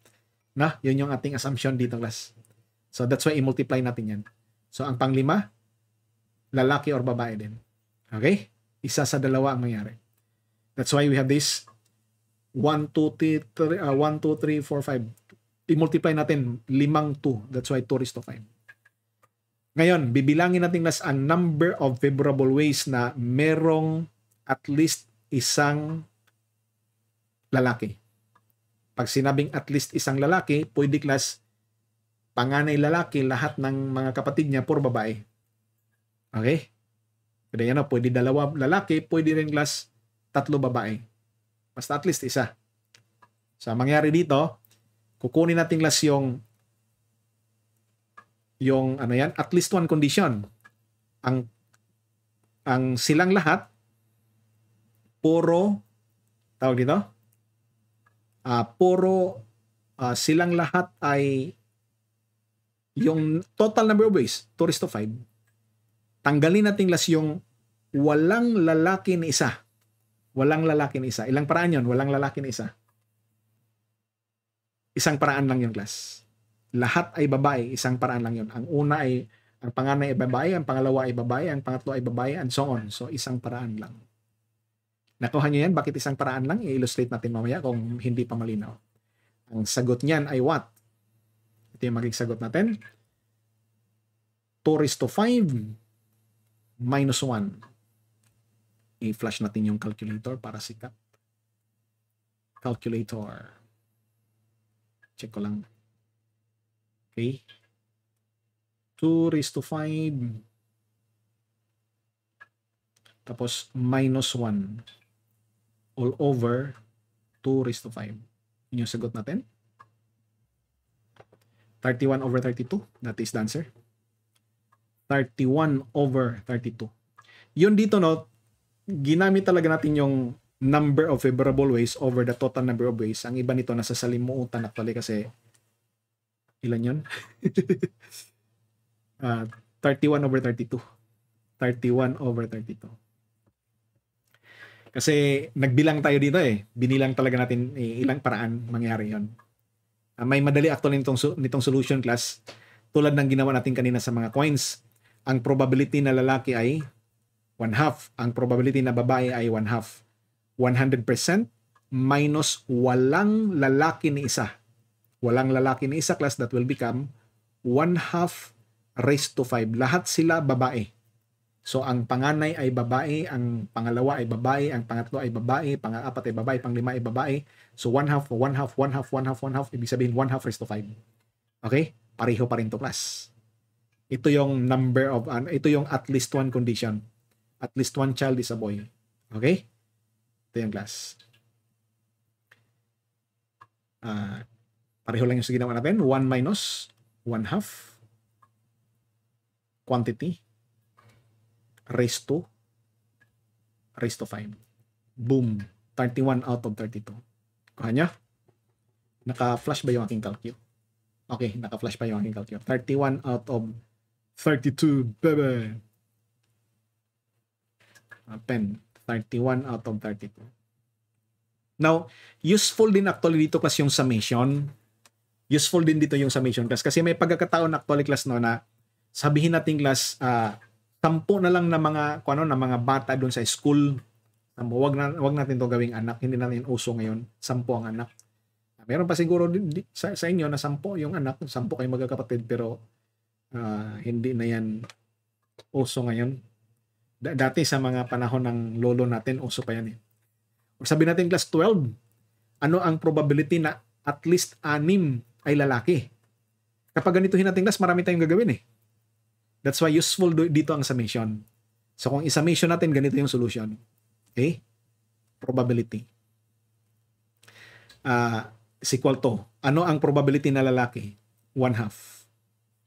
Na, yun yung ating assumption dito, class. So that's why i-multiply natin yan. So ang panglima, lalaki or babae din. Okay? Isa sa dalawa ang mangyari. That's why we have this 1, 2, 3, 1, 2, 3, 4, 5. I-multiply natin limang 2. That's why 2 is to 5. Ngayon, bibilangin natin nas ang number of favorable ways na merong at least isang lalaki. Pag sinabing at least isang lalaki, pwede class panganay lalaki lahat ng mga kapatid niya puro babae. Okay? Pwede yan na, pwede dalawa lalaki, pwede rin class tatlo babae. Basta at least isa. Sa so, mangyari dito, kukunin natin class yung yung ano yan, at least one condition. Ang ang silang lahat puro tawag dito uh, puro uh, silang lahat ay yung total number of ways, tourist to five tanggalin natin las yung walang lalaki ni isa. Walang lalaki ni isa. Ilang paraan yon Walang lalaki ni isa. Isang paraan lang yung class lahat ay babae, isang paraan lang yon. Ang una ay, ang panganay ay babae, ang pangalawa ay babae, ang pangatlo ay babae, and so on. So, isang paraan lang. Nakuha nyo yan, bakit isang paraan lang? I-illustrate natin mamaya kung hindi pa malinaw. Ang sagot niyan ay what? Ito yung magiging sagot natin. 2 is to 5 minus 1. I-flash natin yung calculator para sikat. Calculator. Check ko lang. Okay. 2 raised to 5. Tapos minus 1 all over 2 raised to 5. Yun yung sagot natin. 31 over 32. That is the answer. 31 over 32. Yun dito no, ginamit talaga natin yung number of favorable ways over the total number of ways. Ang iba nito nasa salimutan actually kasi ilan yun? uh, ah, 31 over 32. 31 over 32. Kasi nagbilang tayo dito eh. Binilang talaga natin eh, ilang paraan mangyari yon. Uh, ah, may madali actually nitong, nitong solution class. Tulad ng ginawa natin kanina sa mga coins. Ang probability na lalaki ay 1 half. Ang probability na babae ay 1 half. 100% minus walang lalaki ni isa walang lalaki ni class that will become one half raised to five. Lahat sila babae. So ang panganay ay babae, ang pangalawa ay babae, ang pangatlo ay babae, pang-apat ay babae, panglima ay babae. So one half, one half, one half, one half, one half. Ibig sabihin one half raised to five. Okay? Pareho pa rin to class. Ito yung number of, uh, ito yung at least one condition. At least one child is a boy. Okay? Ito yung class. Uh, Pareho lang yung sa ginawa natin. 1 minus 1 half quantity raised to raised to 5. Boom. 31 out of 32. Kuha niya? Naka-flash ba yung aking calcule? Okay, naka-flash pa yung aking calcule. 31 out of 32, baby! Uh, pen. 31 out of 32. Now, useful din actually dito kasi yung summation useful din dito yung summation class. Kasi may pagkakataon actually class no na sabihin natin class, uh, tampo na lang ng mga, kung ano, na mga bata doon sa school. Tampo, wag, na, wag natin to gawing anak. Hindi natin uso ngayon. Sampo ang anak. Meron pa siguro din, di, sa, sa inyo na sampo yung anak, sampo kayo magkakapatid, pero uh, hindi na yan uso ngayon. Da- dati sa mga panahon ng lolo natin, uso pa yan eh. Or sabi natin class 12, ano ang probability na at least anim ay lalaki. Kapag ganito hinatinglas, marami tayong gagawin eh. That's why useful dito ang summation. So kung isummation natin, ganito yung solution. Okay? Probability. Uh, is to, ano ang probability na lalaki? One half.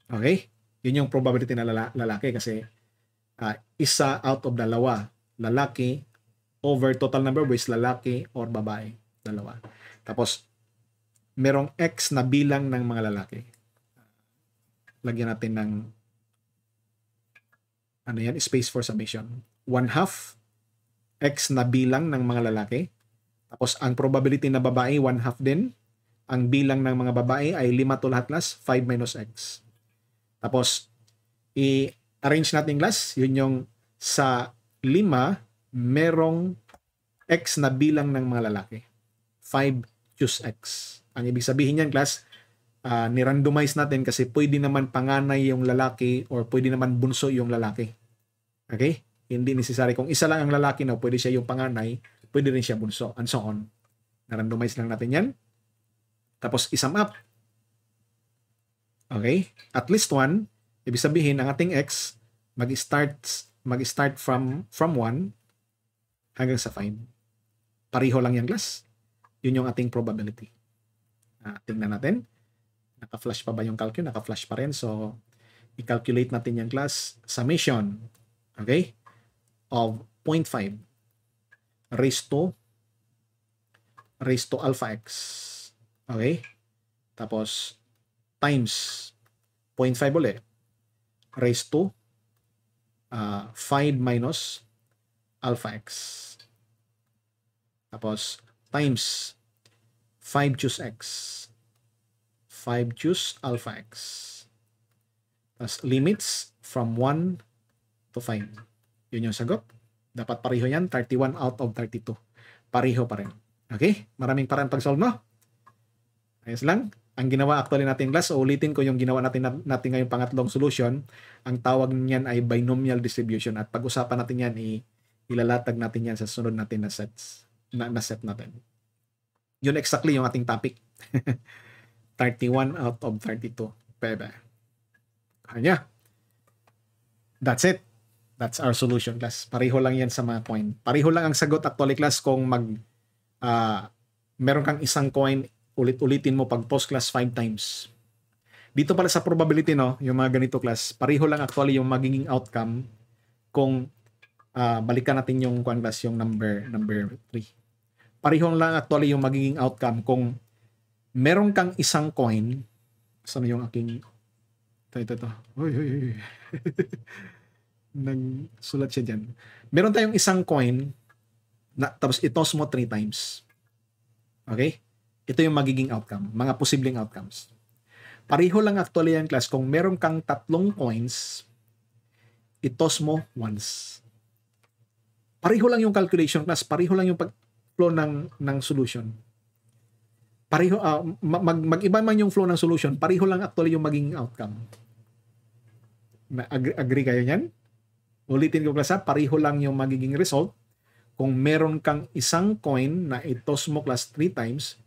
Okay? Yun yung probability na lala- lalaki kasi uh, isa out of dalawa. Lalaki over total number of ways, lalaki or babae. Dalawa. Tapos, merong X na bilang ng mga lalaki. Lagyan natin ng ano yan, space for summation. One half X na bilang ng mga lalaki. Tapos ang probability na babae, one half din. Ang bilang ng mga babae ay 5 to lahat last, 5 minus X. Tapos, i-arrange natin class, Yun yung sa 5, merong X na bilang ng mga lalaki. 5 choose X. Ang ibig sabihin niyan, class, uh, nirandomize natin kasi pwede naman panganay yung lalaki or pwede naman bunso yung lalaki. Okay? Hindi necessary. Kung isa lang ang lalaki na, pwede siya yung panganay, pwede rin siya bunso, and so on. Narandomize lang natin yan. Tapos, isum up. Okay? At least one, ibig sabihin, ang ating x, mag-start mag-start from from 1 hanggang sa 5. Pareho lang yung class. Yun yung ating probability. Uh, tingnan natin. Naka-flash pa ba yung calcul? Naka-flash pa rin. So, i-calculate natin yung class summation, okay, of 0.5 raised to raised to alpha x. Okay? Tapos, times 0.5 ulit. Raised to uh, ah, 5 minus alpha x. Tapos, times 5 juice x. 5 juice alpha x. Tapos limits from 1 to 5. Yun yung sagot. Dapat pareho yan. 31 out of 32. Pareho pa rin. Okay? Maraming parang pag-solve, no? Ayos lang. Ang ginawa actually natin class, so ulitin ko yung ginawa natin natin ngayong pangatlong solution. Ang tawag niyan ay binomial distribution at pag-usapan natin yan, ilalatag natin yan sa sunod natin na sets na, na set natin. Yun exactly yung ating topic. 31 out of 32. Pebe. Kanya. That's it. That's our solution class. Pareho lang yan sa mga coin. Pareho lang ang sagot actually class kung mag uh, meron kang isang coin ulit-ulitin mo pag post class 5 times. Dito pala sa probability no, yung mga ganito class, pareho lang actually yung magiging outcome kung uh, balikan natin yung class yung number number 3 parihong lang actually yung magiging outcome kung meron kang isang coin. Saan yung aking... Ito, ito, ito. Uy, uy, uy. Nagsulat siya dyan. Meron tayong isang coin na, tapos itos mo three times. Okay? Ito yung magiging outcome. Mga posibleng outcomes. pareho lang actually yan, class. Kung meron kang tatlong coins, itos mo once. pareho lang yung calculation, class. pareho lang yung pag flow ng ng solution. Pareho uh, mag mag-iba man yung flow ng solution, pareho lang actually yung maging outcome. Na agree, kayo niyan? Ulitin ko pala sa pareho lang yung magiging result kung meron kang isang coin na itos mo class 3 times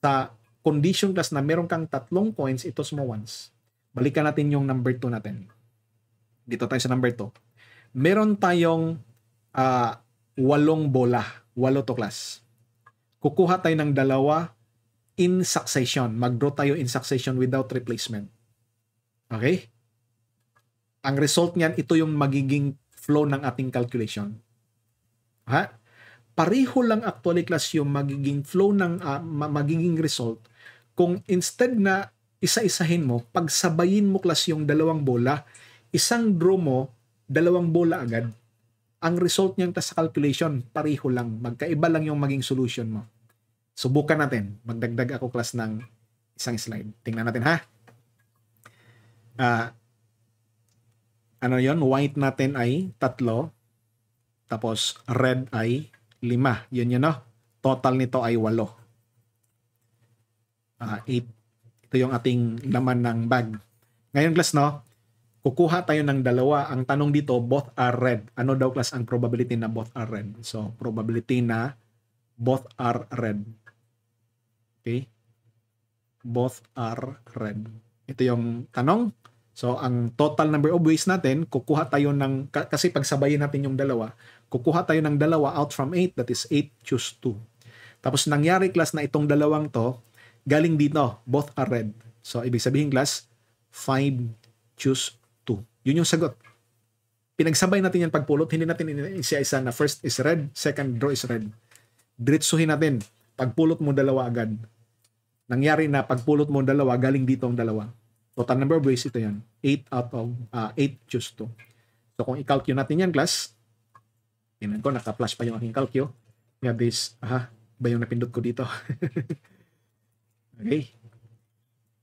sa condition class na meron kang tatlong coins, itos mo once. Balikan natin yung number 2 natin. Dito tayo sa number 2. Meron tayong uh, walong bola walo to class. Kukuha tayo ng dalawa in succession. Mag-draw tayo in succession without replacement. Okay? Ang result niyan, ito yung magiging flow ng ating calculation. Ha? Pareho lang actually class yung magiging flow ng uh, magiging result kung instead na isa-isahin mo, pagsabayin mo class yung dalawang bola, isang draw mo, dalawang bola agad ang result niyan sa calculation, pareho lang. Magkaiba lang yung maging solution mo. Subukan natin. Magdagdag ako class ng isang slide. Tingnan natin ha. Uh, ano yon White natin ay tatlo. Tapos red ay lima. Yun yun no? Total nito ay walo. Uh, eight. Ito yung ating laman ng bag. Ngayon class no, kukuha tayo ng dalawa. Ang tanong dito, both are red. Ano daw class ang probability na both are red? So, probability na both are red. Okay? Both are red. Ito yung tanong. So, ang total number of ways natin, kukuha tayo ng, kasi pagsabayin natin yung dalawa, kukuha tayo ng dalawa out from 8, that is 8, choose 2. Tapos nangyari class na itong dalawang to, galing dito, both are red. So, ibig sabihin class, 5, choose yun yung sagot. Pinagsabay natin yung pagpulot. Hindi natin isa-isa na first is red, second draw is red. Diretsuhin natin. Pagpulot mo dalawa agad. Nangyari na pagpulot mo dalawa, galing dito ang dalawa. Total number of ways ito yan. 8 out of, uh, ah, 8 choose 2. So kung i-calculate natin yan, class, Tingnan ko, naka-flash pa yung aking calcio. Gabi is, aha, ba yung napindot ko dito? okay.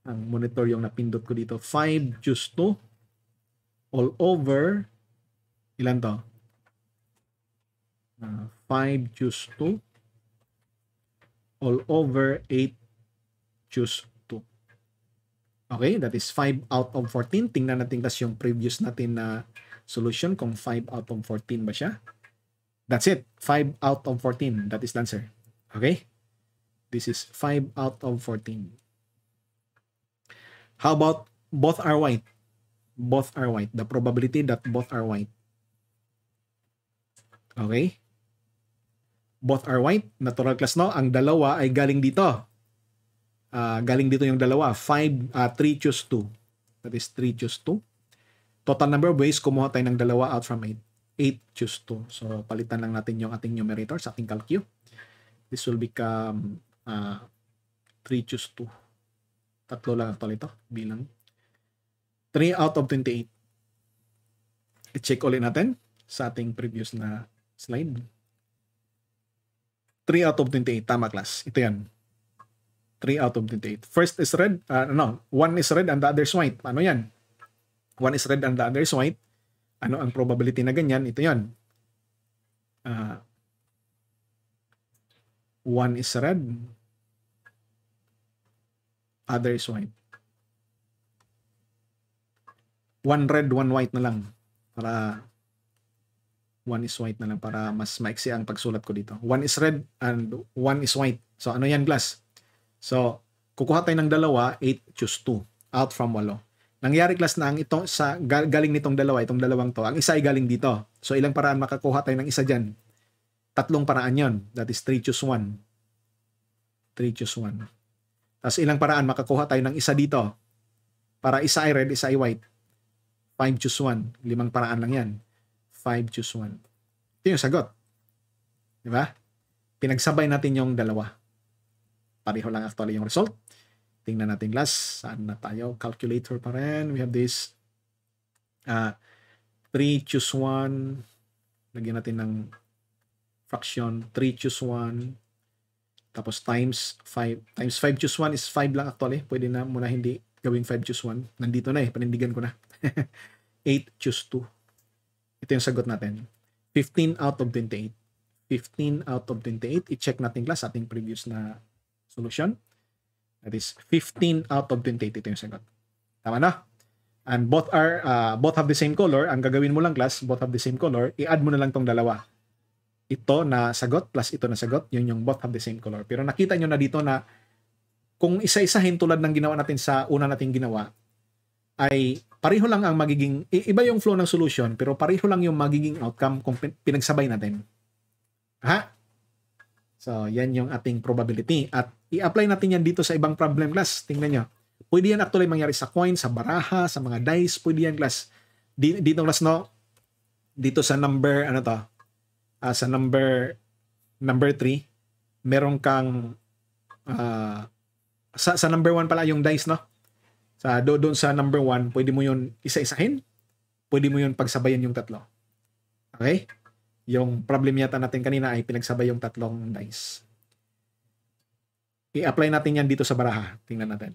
Ang monitor yung napindot ko dito. 5 choose 2 all over, ilan to? Uh, ah, 5 choose 2 all over 8 choose 2. Okay, that is 5 out of 14. Tingnan natin kasi yung previous natin na solution kung 5 out of 14 ba siya. That's it. 5 out of 14. That is the answer. Okay? This is 5 out of 14. How about both are white? both are white. The probability that both are white. Okay? Both are white. Natural class no. Ang dalawa ay galing dito. Uh, galing dito yung dalawa. 5, uh, 3 choose 2. That is 3 choose 2. Total number of ways, kumuha tayo ng dalawa out from 8. 8 choose 2. So, palitan lang natin yung ating numerator sa ating calcu. This will become uh, ah, 3 choose 2. Tatlo lang actually ito bilang 3 out of 28. I-check ulit natin sa ating previous na slide. 3 out of 28. Tama, class. Ito yan. 3 out of 28. First is red. Uh, no, one is red and the other is white. Ano yan? One is red and the other is white. Ano ang probability na ganyan? Ito yan. Uh, one is red. Other is white one red, one white na lang. Para one is white na lang para mas maiksi ang pagsulat ko dito. One is red and one is white. So ano yan glass? So kukuha tayo ng dalawa, 8 choose 2 out from walo. Nangyari class na ang ito sa galing nitong dalawa, itong dalawang to. Ang isa ay galing dito. So ilang paraan makakuha tayo ng isa diyan? Tatlong paraan 'yon. That is 3 choose 1. 3 choose 1. Tapos ilang paraan makakuha tayo ng isa dito? Para isa ay red, isa ay white. 5 choose 1. Limang paraan lang yan. 5 choose 1. Ito yung sagot. Di ba? Pinagsabay natin yung dalawa. Pareho lang actually yung result. Tingnan natin last. Saan na tayo? Calculator pa rin. We have this. Uh, ah, 3 choose 1. Lagyan natin ng fraction. 3 choose 1. Tapos times 5. Times 5 choose 1 is 5 lang actually. Pwede na muna hindi gawing 5 choose 1. Nandito na eh. Panindigan ko na. 8 choose 2. Ito yung sagot natin. 15 out of 28. 15 out of 28. I-check natin class ating previous na solution. That is 15 out of 28. Ito yung sagot. Tama na? And both are uh, both have the same color. Ang gagawin mo lang class, both have the same color. I-add mo na lang tong dalawa. Ito na sagot plus ito na sagot. Yun yung both have the same color. Pero nakita nyo na dito na kung isa-isahin tulad ng ginawa natin sa una nating ginawa, ay pareho lang ang magiging, iba yung flow ng solution, pero pareho lang yung magiging outcome kung pinagsabay natin. Ha? So, yan yung ating probability. At i-apply natin yan dito sa ibang problem class. Tingnan nyo. Pwede yan actually mangyari sa coin, sa baraha, sa mga dice. Pwede yan class. Dito class no, dito sa number, ano to, uh, sa number, number 3, meron kang, uh, sa, sa number 1 pala yung dice, no? Sa do, doon sa number one, pwede mo yun isa-isahin. Pwede mo yun pagsabayan yung tatlo. Okay? Yung problem yata natin kanina ay pinagsabay yung tatlong dice. I-apply natin yan dito sa baraha. Tingnan natin.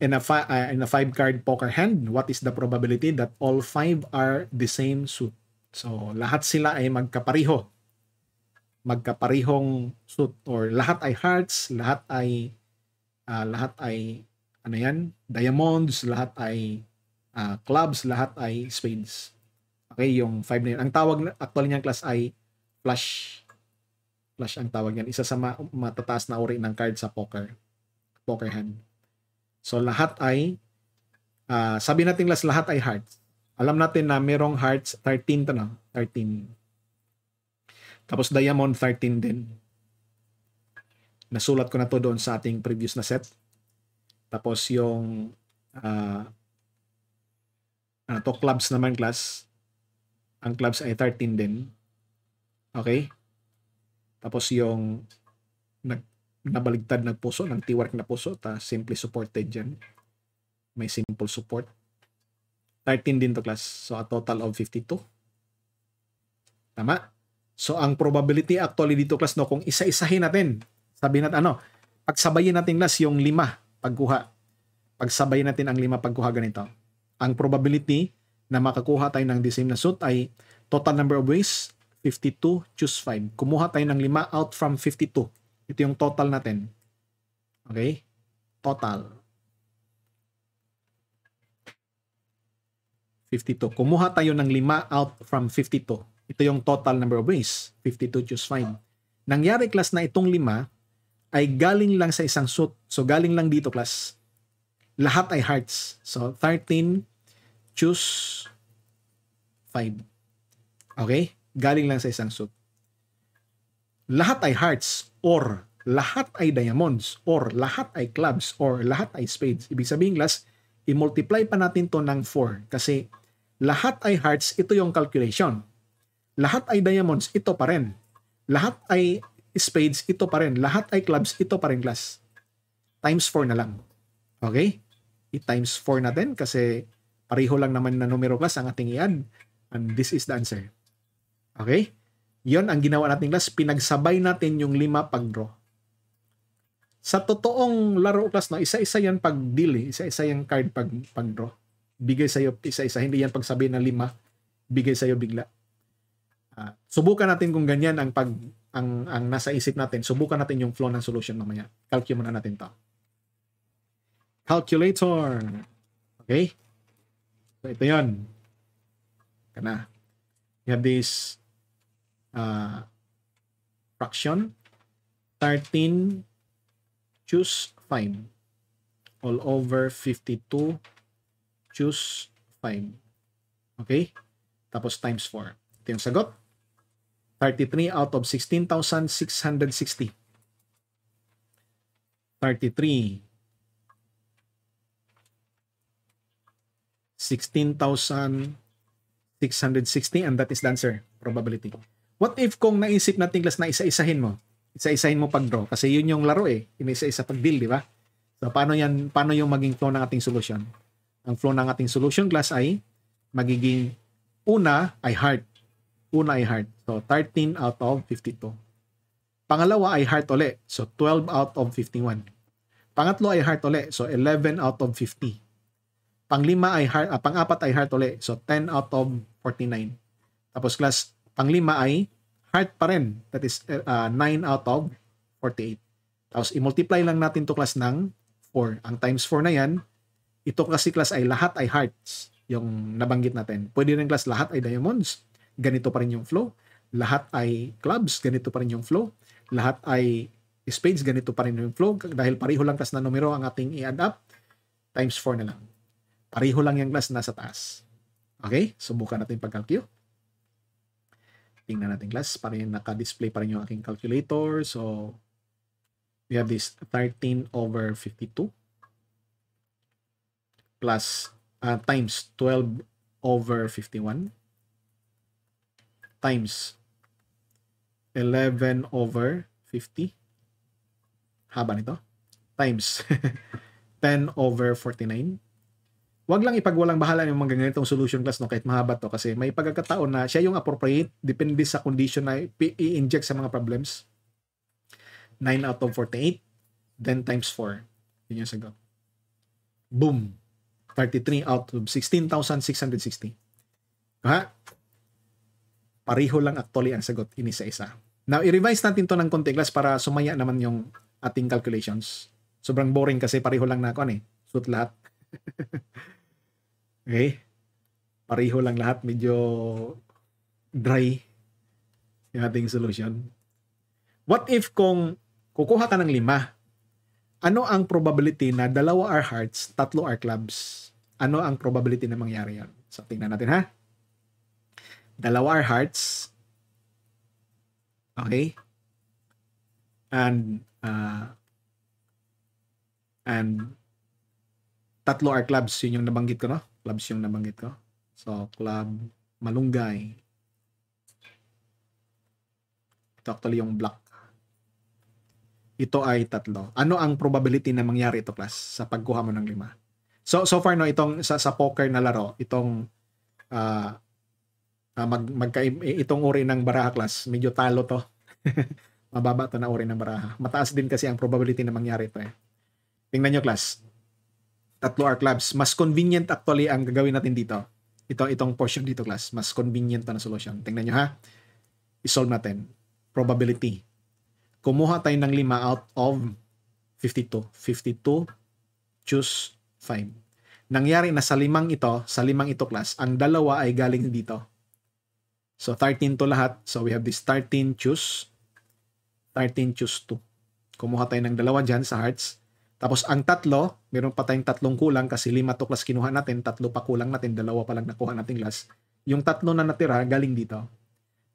In a, fi- uh, in a five card poker hand, what is the probability that all five are the same suit? So, lahat sila ay magkapariho. Magkaparihong suit or lahat ay hearts, lahat ay uh, lahat ay ano yan, diamonds, lahat ay uh, clubs, lahat ay spades. Okay, yung 5 na yun. Ang tawag actually niyang class ay flush. Flush ang tawag niyan. Isa sa ma- matataas na uri ng card sa poker. Poker hand. So lahat ay uh, sabi natin class lahat ay hearts. Alam natin na merong hearts 13 to na, 13. Tapos diamond 13 din. Nasulat ko na to doon sa ating previous na set. Tapos yung uh, ano to, clubs naman class. Ang clubs ay 13 din. Okay? Tapos yung nag, nabaligtad na puso, ng T-work na puso, ta simply supported dyan. May simple support. 13 din to class. So a total of 52. Tama? So ang probability actually dito class no kung isa-isahin natin. Sabi natin ano, pagsabayin natin class yung 5 pagkuha. Pagsabay natin ang lima pagkuha ganito. Ang probability na makakuha tayo ng the same na suit ay total number of ways, 52, choose 5. Kumuha tayo ng lima out from 52. Ito yung total natin. Okay? Total. 52. Kumuha tayo ng lima out from 52. Ito yung total number of ways. 52 choose 5. Nangyari class na itong lima, ay galing lang sa isang suit. So, galing lang dito class. lahat ay hearts. So, 13 choose 5. Okay? Galing lang sa isang suit. Lahat ay hearts or lahat ay diamonds or lahat ay clubs or lahat ay spades. Ibig sabihin, class, i-multiply pa natin to ng 4 kasi lahat ay hearts, ito yung calculation. Lahat ay diamonds, ito pa rin. Lahat ay spades, ito pa rin. Lahat ay clubs, ito pa rin glass. Times 4 na lang. Okay? I-times 4 na din kasi pareho lang naman na numero class ang ating i And this is the answer. Okay? Yon ang ginawa natin class. Pinagsabay natin yung lima pag-draw. Sa totoong laro class, no, isa-isa yan pag-deal. Eh. Isa-isa yan card pag-draw. pag Bigay sa'yo isa-isa. Hindi yan pagsabi na lima. Bigay sa'yo bigla. Uh, subukan natin kung ganyan ang pag ang ang nasa isip natin. Subukan natin yung flow ng solution mamaya. Calculate muna natin 'to. Calculator. Okay? So ito 'yon. Kana. You have this uh, fraction 13 choose 5 all over 52 choose 5. Okay? Tapos times 4. Ito yung sagot. 33 out of 16,660. 33. 16,660 and that is the answer, probability. What if kung naisip natin class na isa-isahin mo? Isa-isahin mo pag-draw kasi yun yung laro eh. Inisa-isa pag-deal, di ba? So paano yan, paano yung maging flow ng ating solution? Ang flow ng ating solution class ay magiging una ay heart. Una ay heart. So, 13 out of 52. Pangalawa ay heart uli. So, 12 out of 51. Pangatlo ay heart uli. So, 11 out of 50. Panglima ay heart, ah, pangapat ay heart uli. So, 10 out of 49. Tapos, class, panglima ay heart pa rin. That is uh, eh, 9 ah, out of 48. Tapos, i-multiply lang natin to class ng 4. Ang times 4 na yan, ito kasi class ay lahat ay hearts. Yung nabanggit natin. Pwede rin class lahat ay diamonds ganito pa rin yung flow. Lahat ay clubs, ganito pa rin yung flow. Lahat ay spades, ganito pa rin yung flow. Dahil pareho lang tas na numero ang ating i-add up, times 4 na lang. Pareho lang yung class nasa taas. Okay? Subukan natin pag-calculate. Tingnan natin class. Para yung naka-display pa rin yung aking calculator. So, we have this 13 over 52 plus uh, times 12 over 51 times 11 over 50. Haba nito. Times 10 over 49. Huwag lang ipagwalang bahala yung mga ganitong solution class no, kahit mahaba to kasi may pagkakataon na siya yung appropriate depende sa condition na i-inject sa mga problems. 9 out of 48, then times 4. Yun yung sagot. Boom! 33 out of 16,660. Ha? Pariho lang actually ang sagot, inisa-isa. Now, i-revise natin to ng konti, class, para sumaya naman yung ating calculations. Sobrang boring kasi pariho lang na ako, ano eh. Suit lahat. okay? Pariho lang lahat. Medyo dry yung ating solution. What if kung kukuha ka ng lima, ano ang probability na dalawa are hearts, tatlo are clubs? Ano ang probability na mangyari yan? So, tingnan natin ha. Dalawar hearts. Okay? And uh, and tatlo are clubs. Yun yung nabanggit ko, no? Clubs yung nabanggit ko. So, club malunggay. Ito actually yung black. Ito ay tatlo. Ano ang probability na mangyari ito, class, sa pagkuha mo ng lima? So, so far, no, itong sa, sa poker na laro, itong uh, Ah, mag, magka, itong uri ng Baraha class, medyo talo to. Mababa to na uri ng Baraha. Mataas din kasi ang probability na mangyari ito eh. Tingnan nyo class. Tatlo R clubs. Mas convenient actually ang gagawin natin dito. Ito, itong portion dito class. Mas convenient na solution. Tingnan nyo ha. I-solve natin. Probability. Kumuha tayo ng 5 out of 52. 52 choose 5. Nangyari na sa limang ito, sa limang ito class, ang dalawa ay galing dito So 13 to lahat. So we have this 13 choose. 13 choose 2. Kumuha tayo ng dalawa dyan sa hearts. Tapos ang tatlo, meron pa tayong tatlong kulang kasi lima to class kinuha natin, tatlo pa kulang natin, dalawa pa lang nakuha natin class. Yung tatlo na natira galing dito.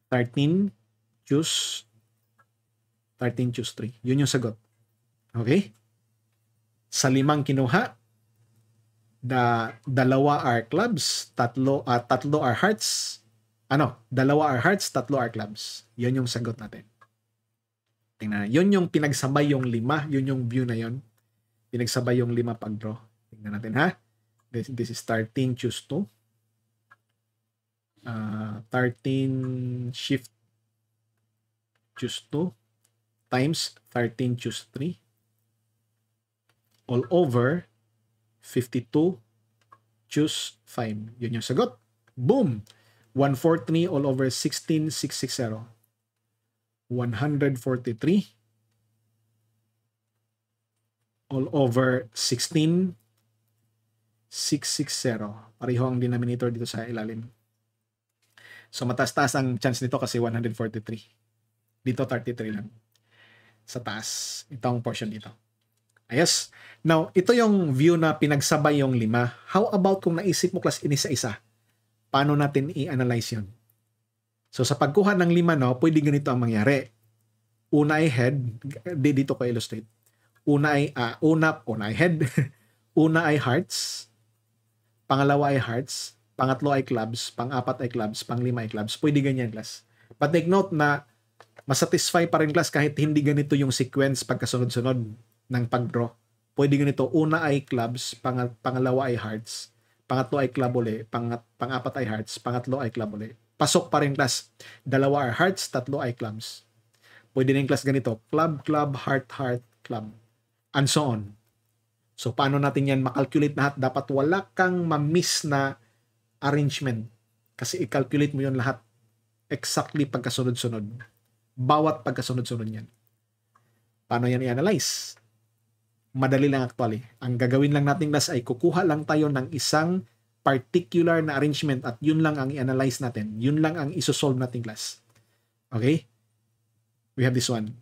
13 choose 13 choose 3. Yun yung sagot. Okay? Sa limang kinuha, da, dalawa are clubs, tatlo, uh, tatlo are hearts, ano, dalawa are hearts, tatlo are clubs. Yun yung sagot natin. Tingnan na. Yun yung pinagsabay yung lima. Yun yung view na yun. Pinagsabay yung lima pag-draw. Tingnan natin ha. This, this is 13, choose 2. Uh, 13, shift, choose 2. Times 13, choose 3. All over 52, choose 5. Yun yung sagot. Boom! 143 all over 16660. 143 all over 16 660. Pareho ang denominator dito sa ilalim. So mataas-taas ang chance nito kasi 143. Dito 33 lang. Sa taas, itong portion dito. Ayos. Ah, Now, ito yung view na pinagsabay yung lima. How about kung naisip mo class ini sa isa? paano natin i-analyze yun? So sa pagkuha ng lima, no, pwede ganito ang mangyari. Una ay head, dito ko illustrate. Una ay, uh, una, una ay head, una ay hearts, pangalawa ay hearts, pangatlo ay clubs, pangapat ay clubs, panglima ay clubs. Pwede ganyan, class. But take note na masatisfy pa rin class kahit hindi ganito yung sequence pagkasunod-sunod ng pag-draw. Pwede ganito, una ay clubs, pang pangalawa ay hearts, Pangatlo ay Clavole. Pangat, pangapat ay Hearts. Pangatlo ay Clavole. Pasok pa rin class. Dalawa are Hearts, tatlo ay clubs. Pwede na yung class ganito. Club, Club, Heart, Heart, Club. And so on. So, paano natin yan makalculate lahat? Dapat wala kang mamiss na arrangement. Kasi i-calculate mo yon lahat exactly pagkasunod-sunod. Bawat pagkasunod-sunod yan. Paano yan i-analyze? madali lang actually. Ang gagawin lang natin last ay kukuha lang tayo ng isang particular na arrangement at yun lang ang i-analyze natin. Yun lang ang isosolve natin class. Okay? We have this one.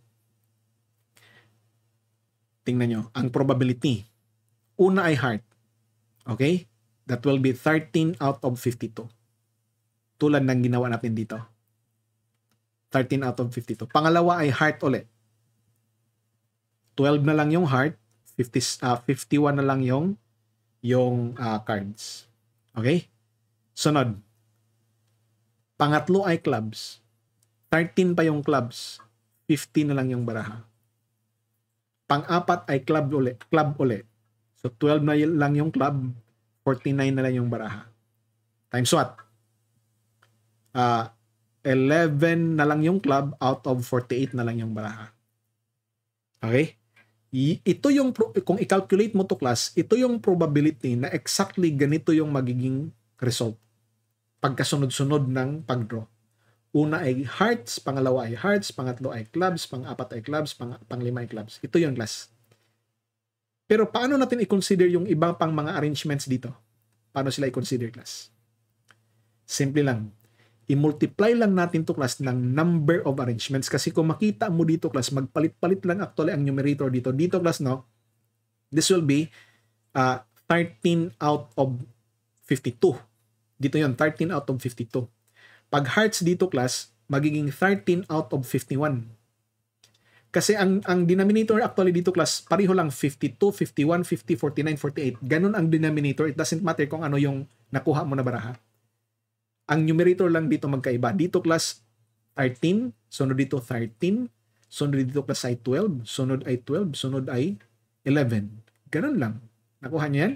Tingnan nyo. Ang probability. Una ay heart. Okay? That will be 13 out of 52. Tulad ng ginawa natin dito. 13 out of 52. Pangalawa ay heart ulit. 12 na lang yung heart. 50, uh, 51 na lang yung yung uh, cards. Okay? Sunod. Pangatlo ay clubs. 13 pa yung clubs. 15 na lang yung baraha. Pang-apat ay club uli. Club uli. So 12 na lang yung club. 49 na lang yung baraha. Times what? Uh, ah, 11 na lang yung club out of 48 na lang yung baraha. Okay? ito yung kung i-calculate mo to class, ito yung probability na exactly ganito yung magiging result pagkasunod-sunod ng pagdraw. Una ay hearts, pangalawa ay hearts, pangatlo ay clubs, pang-apat ay clubs, pang panglima ay clubs. Ito yung class. Pero paano natin i-consider yung ibang pang mga arrangements dito? Paano sila i-consider class? Simple lang i-multiply lang natin to class ng number of arrangements kasi kung makita mo dito class magpalit-palit lang actually ang numerator dito dito class no this will be uh, 13 out of 52 dito yon 13 out of 52 pag hearts dito class magiging 13 out of 51 kasi ang ang denominator actually dito class pareho lang 52 51 50 49 48 ganun ang denominator it doesn't matter kung ano yung nakuha mo na baraha ang numerator lang dito magkaiba. Dito class 13, sunod dito 13, sunod dito class ay 12, sunod ay 12, sunod ay 11. Ganun lang. Nakuha niyo yan?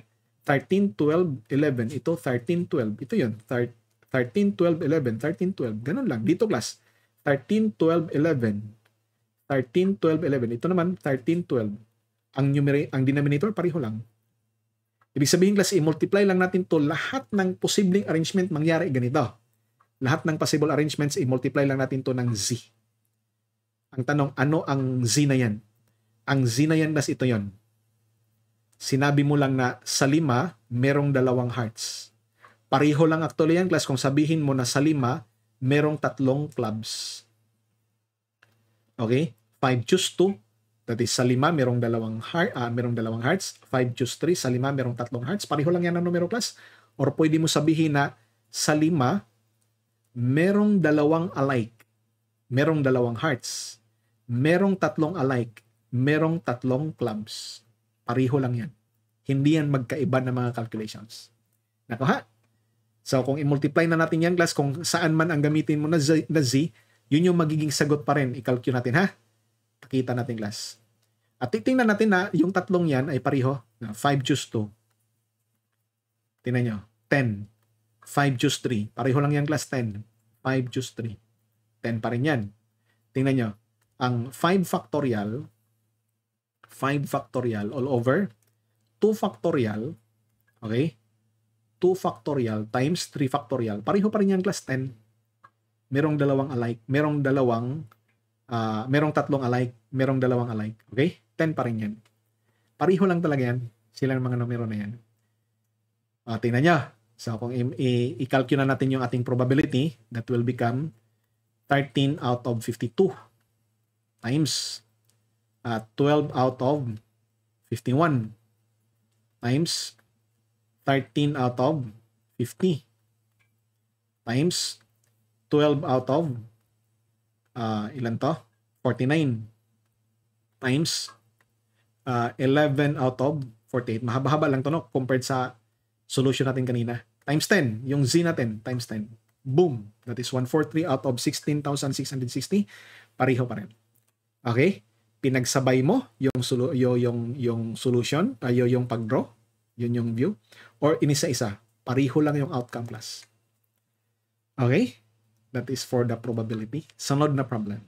13, 12, 11. Ito 13, 12. Ito yun. 13, 12, 11. 13, 12. Ganun lang. Dito class. 13, 12, 11. 13, 12, 11. Ito naman, 13, 12. Ang, ang denominator, pareho lang. Ibig sabihin class, i-multiply lang natin to lahat ng posibleng arrangement mangyari ganito. Lahat ng possible arrangements, i-multiply lang natin to ng z. Ang tanong, ano ang z na yan? Ang z na yan class, ito yon. Sinabi mo lang na sa lima, merong dalawang hearts. Pareho lang actually yan class kung sabihin mo na sa lima, merong tatlong clubs. Okay? 5 choose 2, That is, sa lima, merong dalawang, heart, uh, merong dalawang hearts. 5 choose 3. Sa lima, merong tatlong hearts. Pareho lang yan ang numero class. Or pwede mo sabihin na sa lima, merong dalawang alike. Merong dalawang hearts. Merong tatlong alike. Merong tatlong clubs. Pareho lang yan. Hindi yan magkaiba ng mga calculations. Nakuha? So, kung i-multiply na natin yan, class, kung saan man ang gamitin mo na z, na z yun yung magiging sagot pa rin. I-calculate natin, ha? Nakita natin class. At titingnan natin na yung tatlong yan ay pariho. 5 choose 2. Tingnan nyo. 10. 5 choose 3. Pareho lang yan class 10. 5 choose 3. 10 pa rin yan. Tingnan nyo. Ang 5 factorial 5 factorial all over 2 factorial, okay? 2 factorial times 3 factorial. Pareho pa rin yan class 10. Merong dalawang alike, merong dalawang uh, merong tatlong alike, merong dalawang alike. Okay? 10 pa rin yan. Pariho lang talaga yan. Silang mga numero na yan. Uh, tingnan nyo. So, kung i-calculate na natin yung ating probability, that will become 13 out of 52 times uh, ah, 12 out of 51 times 13 out of 50 times 12 out of uh, ilan to? 49 times uh, ah, 11 out of 48. Mahaba-haba lang to no compared sa solution natin kanina. Times 10, yung z natin times 10. Boom! That is 143 out of 16,660. Pariho pa rin. Okay? Pinagsabay mo yung solu yung, yung, solution, ayo ah, uh, yung pag-draw, yun yung view, or inisa-isa. Pariho lang yung outcome class. Okay? that is for the probability. Sunod na problem.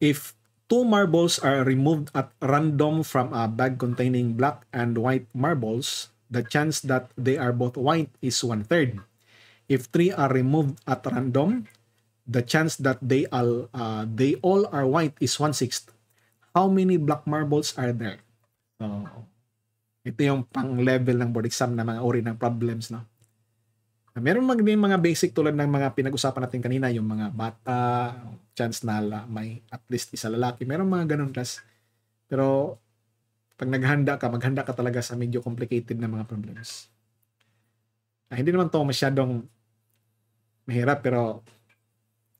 If two marbles are removed at random from a bag containing black and white marbles, the chance that they are both white is one-third. If three are removed at random, the chance that they all, uh, they all are white is one-sixth. How many black marbles are there? So, ito yung pang-level ng board exam na mga uri ng problems. No? Meron mag may mga basic tulad ng mga pinag-usapan natin kanina, yung mga bata, chance na may at least isa lalaki. Meron mga ganun class. Pero pag naghanda ka, maghanda ka talaga sa medyo complicated na mga problems. Ah, hindi naman to masyadong mahirap pero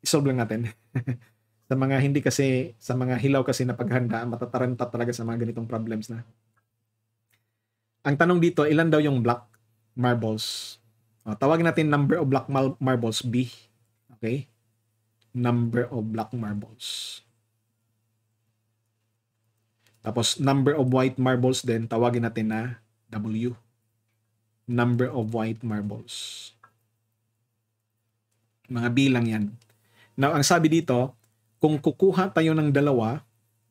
isolve lang natin. sa mga hindi kasi, sa mga hilaw kasi na paghanda, matataranta talaga sa mga ganitong problems na. Ang tanong dito, ilan daw yung black marbles Uh, ah, tawagin natin number of black mar marbles B. Okay? Number of black marbles. Tapos number of white marbles din, tawagin natin na W. Number of white marbles. Mga bilang yan. Now, ang sabi dito, kung kukuha tayo ng dalawa,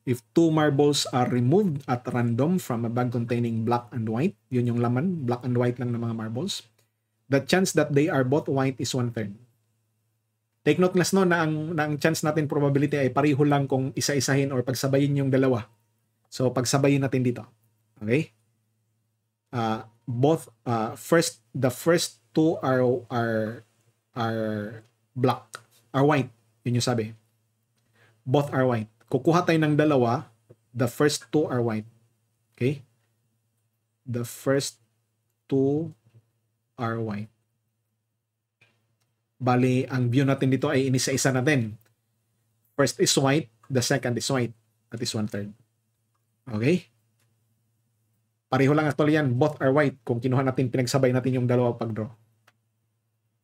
if two marbles are removed at random from a bag containing black and white, yun yung laman, black and white lang ng mga marbles, the chance that they are both white is one-third. Take note class no na ang, na ang chance natin probability ay pareho lang kung isa-isahin or pagsabayin yung dalawa. So pagsabayin natin dito. Okay? Uh, both uh, first the first two are are are black, are white. Yun yung sabi. Both are white. Kukuha tayo ng dalawa, the first two are white. Okay? The first two RY. Bali, ang view natin dito ay inisa-isa na din. First is white, the second is white. at is one-third. Okay? Pareho lang actually yan. Both are white. Kung kinuha natin, pinagsabay natin yung dalawa pag-draw.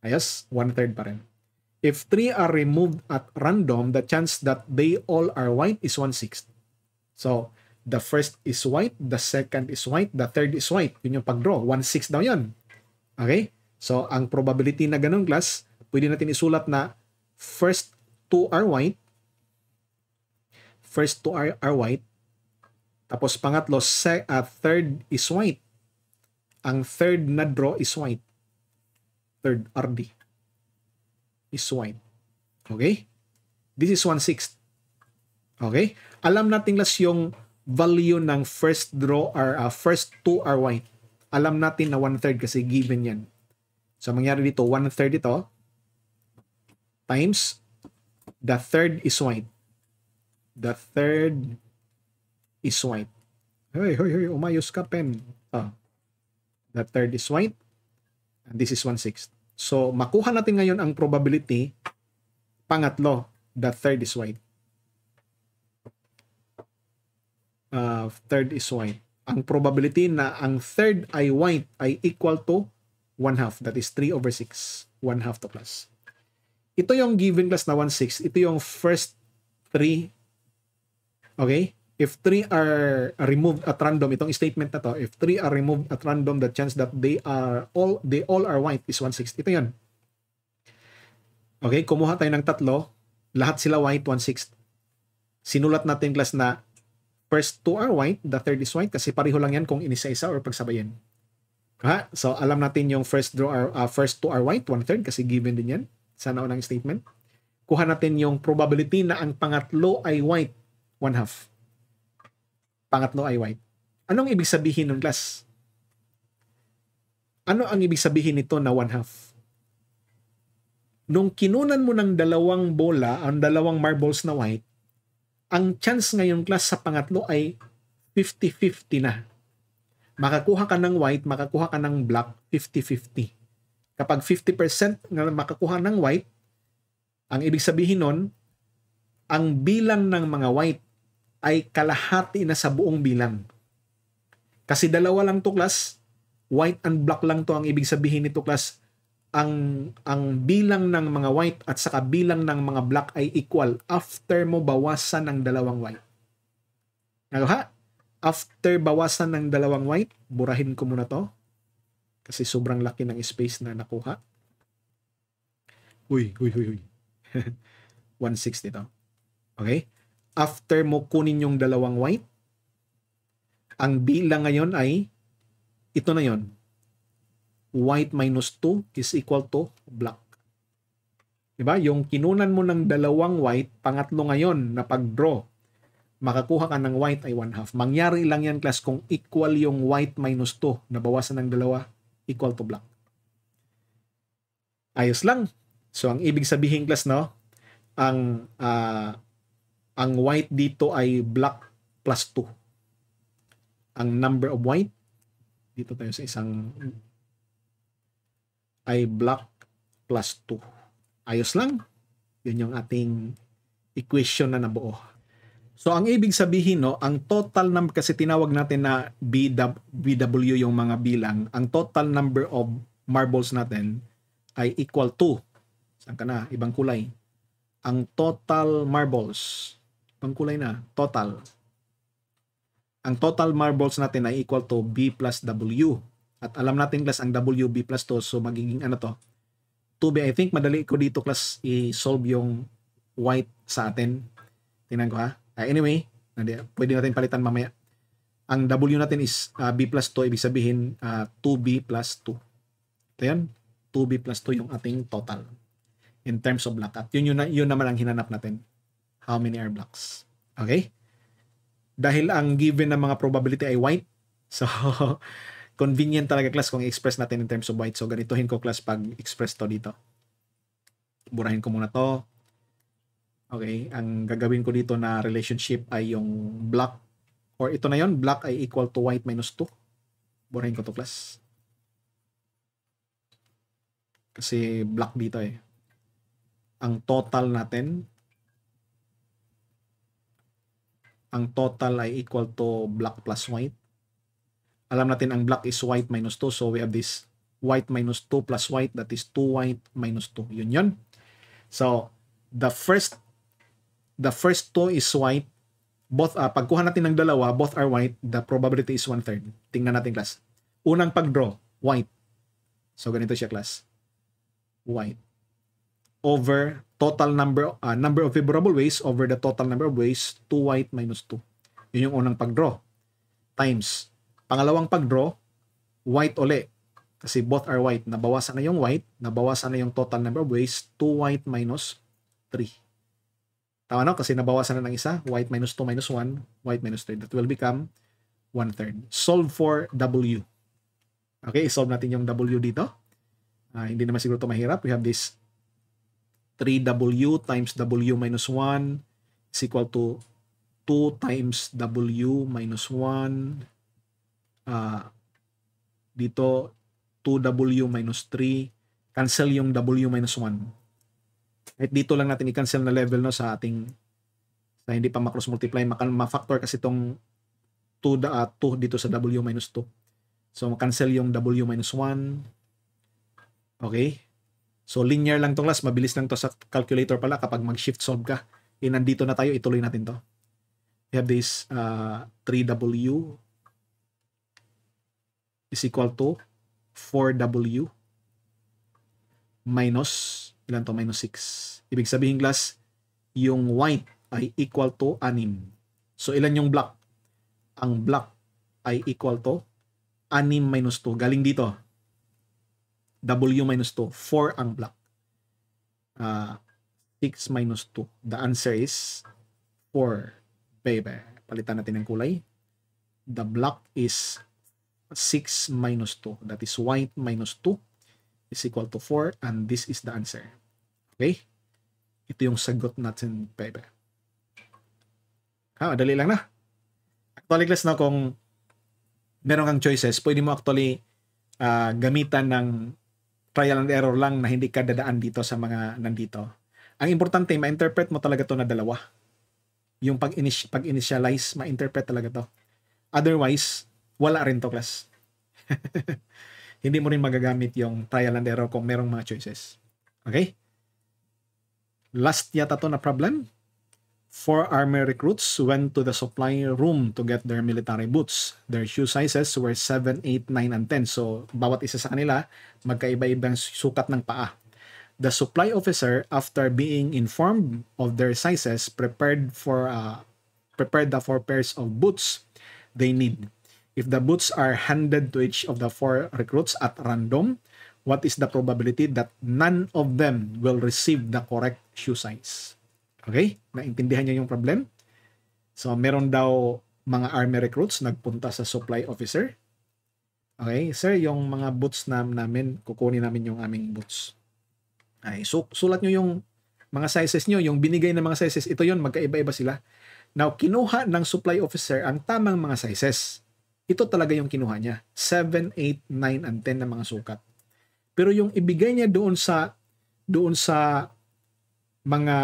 Ayos, one-third pa rin. If three are removed at random, the chance that they all are white is one-sixth. So, the first is white, the second is white, the third is white. Yun yung pag-draw. One-sixth daw yun. Okay? So, ang probability na ganun class, pwede natin isulat na first two are white, first two are, are white, tapos pangatlo, se, uh, third is white. Ang third na draw is white. Third RD is white. Okay? This is 1 sixth Okay? Alam natin las yung value ng first draw or uh, first two are white alam natin na one-third kasi given yan. So, mangyari dito, one-third ito times the third is white. The third is white. Hey, hoy, hoy, umayos ka, pen. Ah. The third is white. And this is one-sixth. So, makuha natin ngayon ang probability pangatlo, the third is white. Uh, ah, third is white ang probability na ang third ay white ay equal to 1 half. That is 3 over 6. 1 half to plus. Ito yung given class na 1 6. Ito yung first 3. Okay? If 3 are removed at random, itong statement na to, if 3 are removed at random, the chance that they are all, they all are white is 1 6. Ito yun. Okay? Kumuha tayo ng tatlo. Lahat sila white 1 6. Sinulat natin class na first two are white, the third is white kasi pareho lang yan kung inisa-isa or pagsabayin. Ha? So alam natin yung first draw are uh, first two are white, one third kasi given din yan sa naunang statement. Kuha natin yung probability na ang pangatlo ay white, one half. Pangatlo ay white. Anong ibig sabihin ng class? Ano ang ibig sabihin nito na one half? Nung kinunan mo ng dalawang bola, ang dalawang marbles na white, ang chance ngayon class sa pangatlo ay 50-50 na. Makakuha ka ng white, makakuha ka ng black, 50-50. Kapag 50% na makakuha ng white, ang ibig sabihin nun, ang bilang ng mga white ay kalahati na sa buong bilang. Kasi dalawa lang to class, white and black lang to ang ibig sabihin nito class ang ang bilang ng mga white at saka bilang ng mga black ay equal after mo bawasan ng dalawang white. Nakuha? Ano after bawasan ng dalawang white, burahin ko muna to. Kasi sobrang laki ng space na nakuha. Uy, uy, uy, uy. 160 to. Okay? After mo kunin yung dalawang white, ang bilang ngayon ay ito na yon white minus 2 is equal to black. Diba? Yung kinunan mo ng dalawang white, pangatlo ngayon na pag-draw, makakuha ka ng white ay 1 half. Mangyari lang yan class kung equal yung white minus 2, nabawasan ng dalawa, equal to black. Ayos lang. So ang ibig sabihin class no, ang uh, ang white dito ay black plus 2. Ang number of white, dito tayo sa isang ay block plus 2. Ayos lang. Yun yung ating equation na nabuo. So ang ibig sabihin no, ang total number kasi tinawag natin na BW yung mga bilang, ang total number of marbles natin ay equal to saan ka na, ibang kulay. Ang total marbles, ibang kulay na, total. Ang total marbles natin ay equal to B plus W at alam natin class ang WB plus 2. So magiging ano to? 2B. I think madali ko dito class i-solve yung white sa atin. Tingnan ko ha. Uh, anyway, pwede natin palitan mamaya. Ang W natin is uh, B plus 2. Ibig sabihin uh, ah, 2B plus 2. Ito yan. 2B plus 2 yung ating total in terms of blackout. Yun, yun, yun naman ang hinanap natin. How many air blocks? Okay? Dahil ang given ng mga probability ay white, so convenient talaga class kung i-express natin in terms of white. So, ganitohin ko class pag express to dito. Burahin ko muna to. Okay, ang gagawin ko dito na relationship ay yung black or ito na yon black ay equal to white minus 2. Burahin ko to class. Kasi black dito eh. Ang total natin ang total ay equal to black plus white alam natin ang black is white minus 2. So we have this white minus 2 plus white that is 2 white minus 2. Yun yun. So the first the first 2 is white. Both, uh, pagkuha natin ng dalawa, both are white. The probability is 1 third. Tingnan natin class. Unang pag-draw, white. So ganito siya class. White. Over total number, uh, number of favorable ways over the total number of ways, 2 white minus 2. Yun yung unang pag-draw. Times Pangalawang pagdraw, white uli. Kasi both are white. Nabawasan na yung white, nabawasan na yung total number of ways, 2 white minus 3. Tama no? Kasi nabawasan na ng isa, white minus 2 minus 1, white minus 3. That will become 1 third. Solve for W. Okay, solve natin yung W dito. Uh, hindi naman siguro ito mahirap. We have this 3W times W minus 1 is equal to 2 times W minus 1 uh, dito 2w minus 3 cancel yung w minus 1 kahit dito lang natin i-cancel na level no sa ating sa hindi pa macross multiply ma-factor kasi itong 2 da, uh, ah, 2 dito sa w minus 2 so ma cancel yung w minus 1 okay so linear lang tong class mabilis lang to sa calculator pala kapag mag shift solve ka eh, nandito na tayo ituloy natin to we have this uh, ah, 3w is equal to 4W minus, ilan to? Minus 6. Ibig sabihin, glass, yung white ay equal to 6. So, ilan yung black? Ang black ay equal to 6 minus 2. Galing dito. W minus 2. 4 ang black. Uh, ah, 6 minus 2. The answer is 4. Baby. Palitan natin ng kulay. The black is 6 minus 2. That is y minus 2 is equal to 4 and this is the answer. Okay? Ito yung sagot natin, baby. Ah, ha, madali lang na. Actually, class na kung meron kang choices, pwede mo actually uh, gamitan ng trial and error lang na hindi ka dadaan dito sa mga nandito. Ang importante, ma-interpret mo talaga to na dalawa. Yung pag-initialize, pag ma-interpret talaga to. Otherwise, wala rin to class. Hindi mo rin magagamit yung trial and error kung merong mga choices. Okay? Last yata to na problem. Four army recruits went to the supply room to get their military boots. Their shoe sizes were 7, 8, 9, and 10. So, bawat isa sa kanila, magkaiba-ibang sukat ng paa. The supply officer, after being informed of their sizes, prepared for uh, prepared the four pairs of boots they need. If the boots are handed to each of the four recruits at random, what is the probability that none of them will receive the correct shoe size? Okay? Naintindihan niyo yung problem? So, meron daw mga army recruits nagpunta sa supply officer. Okay, sir, yung mga boots na namin, kukunin namin yung aming boots. Ay, so, sulat niyo yung mga sizes niyo, yung binigay na mga sizes, ito yon magkaiba-iba sila. Now, kinuha ng supply officer ang tamang mga sizes ito talaga yung kinuha niya. 7, 8, 9, and 10 na mga sukat. Pero yung ibigay niya doon sa doon sa mga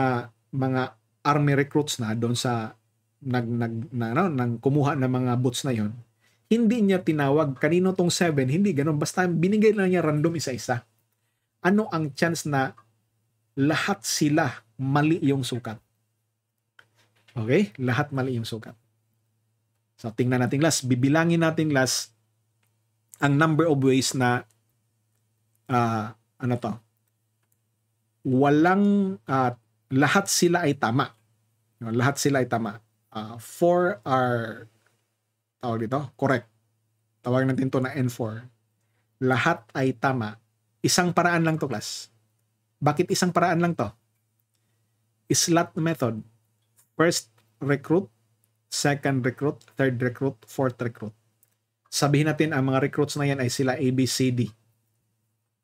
mga army recruits na doon sa nag nag na, ano, nang kumuha ng mga boots na yon hindi niya tinawag kanino tong 7 hindi ganoon basta binigay lang niya random isa-isa ano ang chance na lahat sila mali yung sukat okay lahat mali yung sukat So tingnan natin last, bibilangin natin last ang number of ways na uh, ano to? Walang uh, lahat sila ay tama. Lahat sila ay tama. Uh, four are tawag dito, correct. Tawag natin to na N4. Lahat ay tama. Isang paraan lang to class. Bakit isang paraan lang to? Slot method. First, recruit second recruit, third recruit, fourth recruit. Sabihin natin ang mga recruits na yan ay sila ABCD.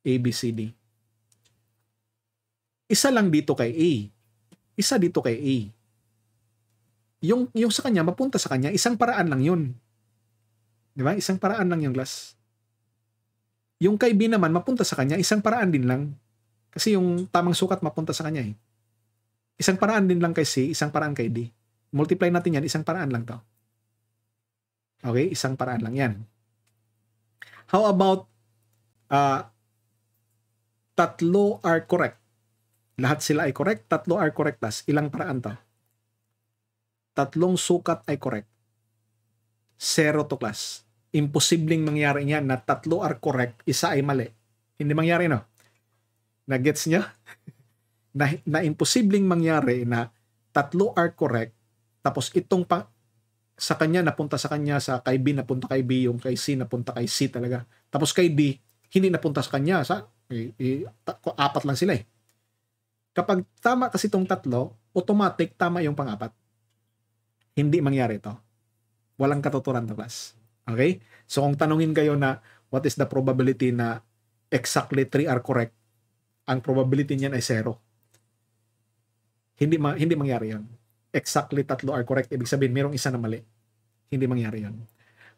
ABCD. Isa lang dito kay A. Isa dito kay A. Yung, yung sa kanya, mapunta sa kanya, isang paraan lang yun. Di ba? Isang paraan lang yung glass. Yung kay B naman, mapunta sa kanya, isang paraan din lang. Kasi yung tamang sukat mapunta sa kanya eh. Isang paraan din lang kay C, isang paraan kay D multiply natin yan, isang paraan lang to. Okay, isang paraan lang yan. How about uh, tatlo are correct? Lahat sila ay correct, tatlo are correct plus. Ilang paraan to? Tatlong sukat ay correct. Zero to class. Imposibleng mangyari niya na tatlo are correct, isa ay mali. Hindi mangyari, no? Nag-gets niyo? na, na imposibleng mangyari na tatlo are correct, tapos itong pa, sa kanya napunta sa kanya, sa kay B napunta kay B, yung kay C napunta kay C talaga. Tapos kay D, hindi napunta sa kanya. Sa, eh, eh, apat lang sila eh. Kapag tama kasi itong tatlo, automatic tama yung pang-apat. Hindi mangyari ito. Walang katuturan na class. Okay? So kung tanungin kayo na what is the probability na exactly 3 are correct, ang probability niyan ay 0. Hindi ma- hindi mangyari 'yon exactly tatlo are correct, ibig sabihin merong isa na mali. Hindi mangyari yon.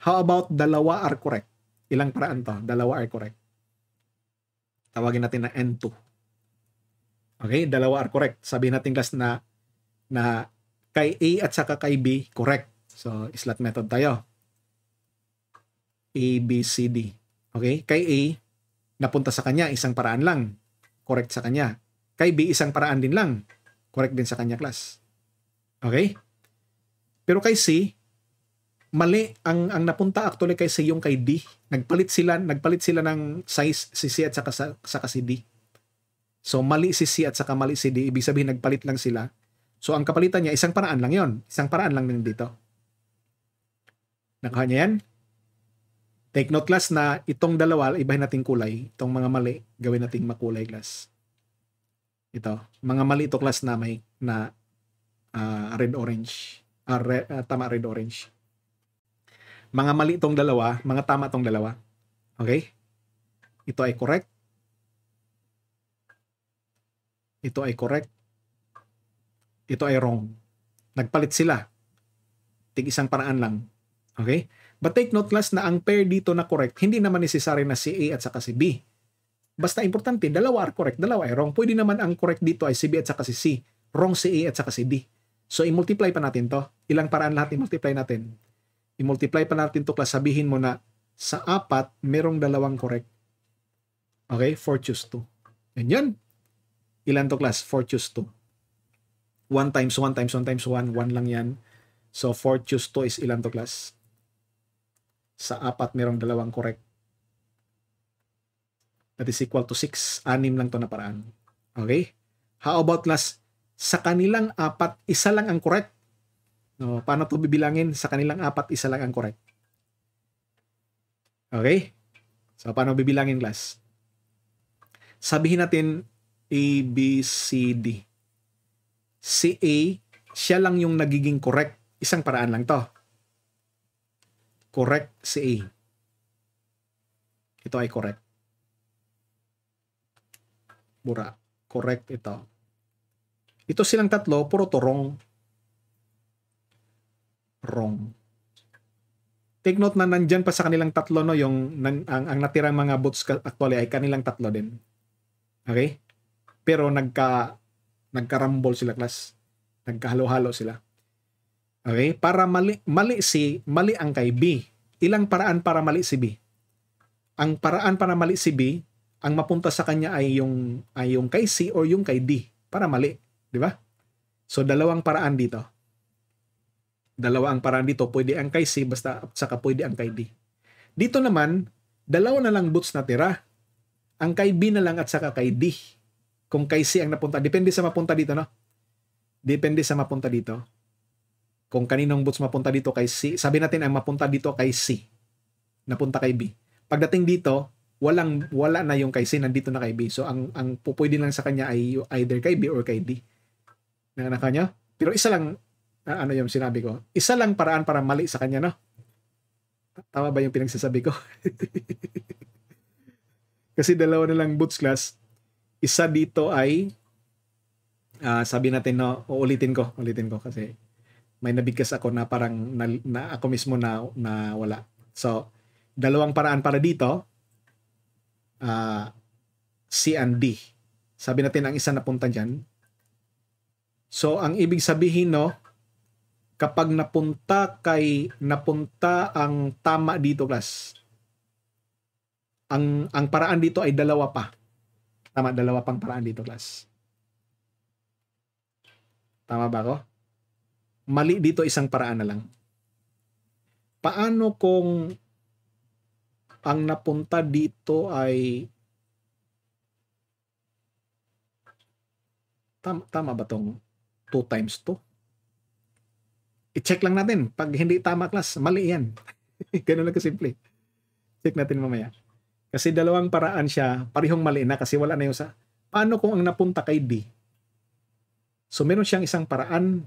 How about dalawa are correct? Ilang paraan to? Dalawa are correct. Tawagin natin na N2. Okay, dalawa are correct. Sabihin natin class na na kay A at saka kay B correct. So, slot method tayo. A, B, C, D. Okay? Kay A, napunta sa kanya, isang paraan lang. Correct sa kanya. Kay B, isang paraan din lang. Correct din sa kanya class. Okay? Pero kay C, mali ang ang napunta actually kay C yung kay D. Nagpalit sila, nagpalit sila ng size si C at saka sa, saka si D. So mali si C at saka mali si D, ibig sabihin nagpalit lang sila. So ang kapalitan niya isang paraan lang 'yon. Isang paraan lang din dito. Nakuha niya 'yan? Take note class na itong dalawa, ibahin natin kulay. Itong mga mali, gawin nating makulay class. Ito, mga mali ito class na may na uh, red orange. Uh, ah, red, uh, ah, tama red orange. Mga mali tong dalawa, mga tama tong dalawa. Okay? Ito ay correct. Ito ay correct. Ito ay wrong. Nagpalit sila. Tig isang paraan lang. Okay? But take note class na ang pair dito na correct, hindi naman necessary na si A at saka si B. Basta importante, dalawa are correct, dalawa ay wrong. Pwede naman ang correct dito ay si B at saka si C. Wrong si A at saka si D. So, i-multiply pa natin to. Ilang paraan lahat i-multiply natin. I-multiply pa natin to class. Sabihin mo na sa apat, merong dalawang correct. Okay? 4 choose 2. Yan yun. Ilan to class? 4 choose 2. 1 times 1 times 1 times 1. 1 lang yan. So, 4 choose 2 is ilan to class? Sa apat, merong dalawang correct. That is equal to 6. Anim lang to na paraan. Okay? How about class? sa kanilang apat, isa lang ang correct. No, paano to bibilangin? Sa kanilang apat, isa lang ang correct. Okay? So, paano bibilangin, class? Sabihin natin, A, B, C, D. Si A, siya lang yung nagiging correct. Isang paraan lang to. Correct si A. Ito ay correct. Bura. Correct ito. Ito silang tatlo, puro to wrong. Wrong. Take note na nandyan pa sa kanilang tatlo, no, yung ang, ang natirang mga boots actually ay kanilang tatlo din. Okay? Pero nagka, nagkarambol sila, class. Nagkahalo-halo sila. Okay? Para mali, mali si, mali ang kay B. Ilang paraan para mali si B? Ang paraan para mali si B, ang mapunta sa kanya ay yung, ay yung kay C or yung kay D. Para mali. Di ba? So, dalawang paraan dito. Dalawa ang paraan dito. Pwede ang kay C, basta at saka pwede ang kay D. Dito naman, dalawa na lang boots na tira. Ang kay B na lang at saka kay D. Kung kay C ang napunta. Depende sa mapunta dito, no? Depende sa mapunta dito. Kung kaninong boots mapunta dito kay C. Sabi natin ang mapunta dito kay C. Napunta kay B. Pagdating dito, walang wala na yung kay C nandito na kay B. So ang ang pupwede lang sa kanya ay either kay B or kay D ng anak niya. Pero isa lang, uh, ano yung sinabi ko, isa lang paraan para mali sa kanya, no? Tama ba yung pinagsasabi ko? Kasi dalawa na lang boots class. Isa dito ay, uh, sabi natin, no, uulitin ko, ulitin ko kasi may nabigkas ako na parang na, na ako mismo na, na wala. So, dalawang paraan para dito, uh, C and D. Sabi natin, ang isa na punta dyan, So ang ibig sabihin no, kapag napunta kay napunta ang tama dito class. Ang ang paraan dito ay dalawa pa. Tama, dalawa pang paraan dito class. Tama ba ko? Mali dito isang paraan na lang. Paano kung ang napunta dito ay tama, tama ba tong 2 times 2. I-check lang natin. Pag hindi tama class, mali yan. Ganun lang kasimple. Check natin mamaya. Kasi dalawang paraan siya, parihong mali na kasi wala na yung sa... Paano kung ang napunta kay D? So meron siyang isang paraan,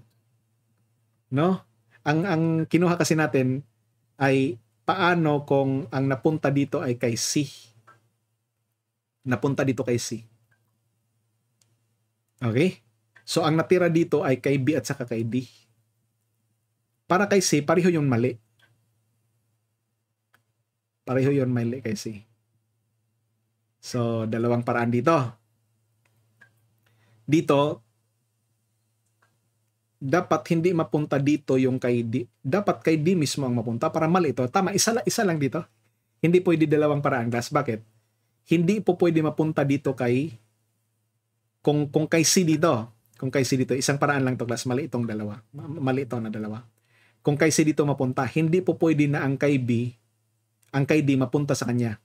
no? Ang ang kinuha kasi natin ay paano kung ang napunta dito ay kay C? Napunta dito kay C. Okay? So ang natira dito ay kay B at saka kay D. Para kay C, pareho yung mali. Pareho yung mali kay C. So, dalawang paraan dito. Dito, dapat hindi mapunta dito yung kay D. Dapat kay D mismo ang mapunta para mali ito. Tama, isa, isa lang dito. Hindi pwede dalawang paraan. Glass, bakit? Hindi po pwede mapunta dito kay kung kung kay C dito kung kay si dito, isang paraan lang to class, mali itong dalawa. Mali ito na dalawa. Kung kay si dito mapunta, hindi po pwede na ang kay B, ang kay D mapunta sa kanya.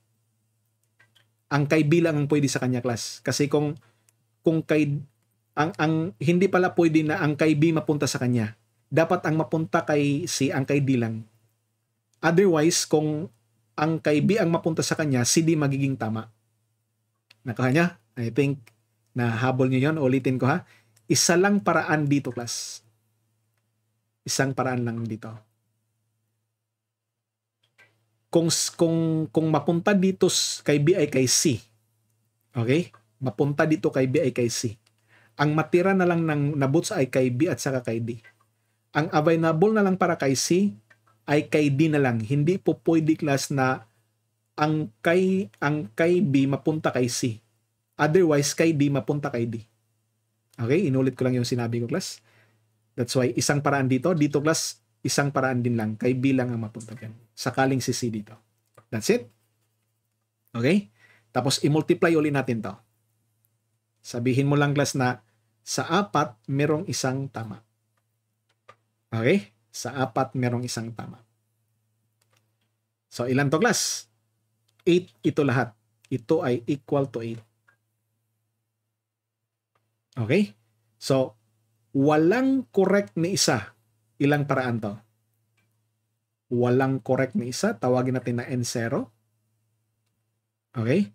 Ang kay B lang ang pwede sa kanya class. Kasi kung kung kay ang ang hindi pala pwede na ang kay B mapunta sa kanya. Dapat ang mapunta kay si ang kay D lang. Otherwise, kung ang kay B ang mapunta sa kanya, si D magiging tama. Nakuha niya? I think nahabol niyo yon Ulitin ko ha. Isa lang paraan dito, class. Isang paraan lang dito. Kung, kung, kung mapunta dito kay B ay kay C, okay? Mapunta dito kay B ay kay C. Ang matira na lang ng nabuts ay kay B at saka kay D. Ang available na lang para kay C ay kay D na lang. Hindi po pwede class na ang kay ang kay B mapunta kay C. Otherwise kay D mapunta kay D. Okay, inulit ko lang yung sinabi ko, class. That's why, isang paraan dito. Dito, class, isang paraan din lang. Kay bilang lang ang mapunta dyan. Sakaling si C dito. That's it. Okay? Tapos, i-multiply ulit natin to. Sabihin mo lang, class, na sa apat, merong isang tama. Okay? Sa apat, merong isang tama. So, ilan to, class? 8 ito lahat. Ito ay equal to 8. Okay? So, walang correct ni isa. Ilang paraan to? Walang correct ni isa. Tawagin natin na N0. Okay?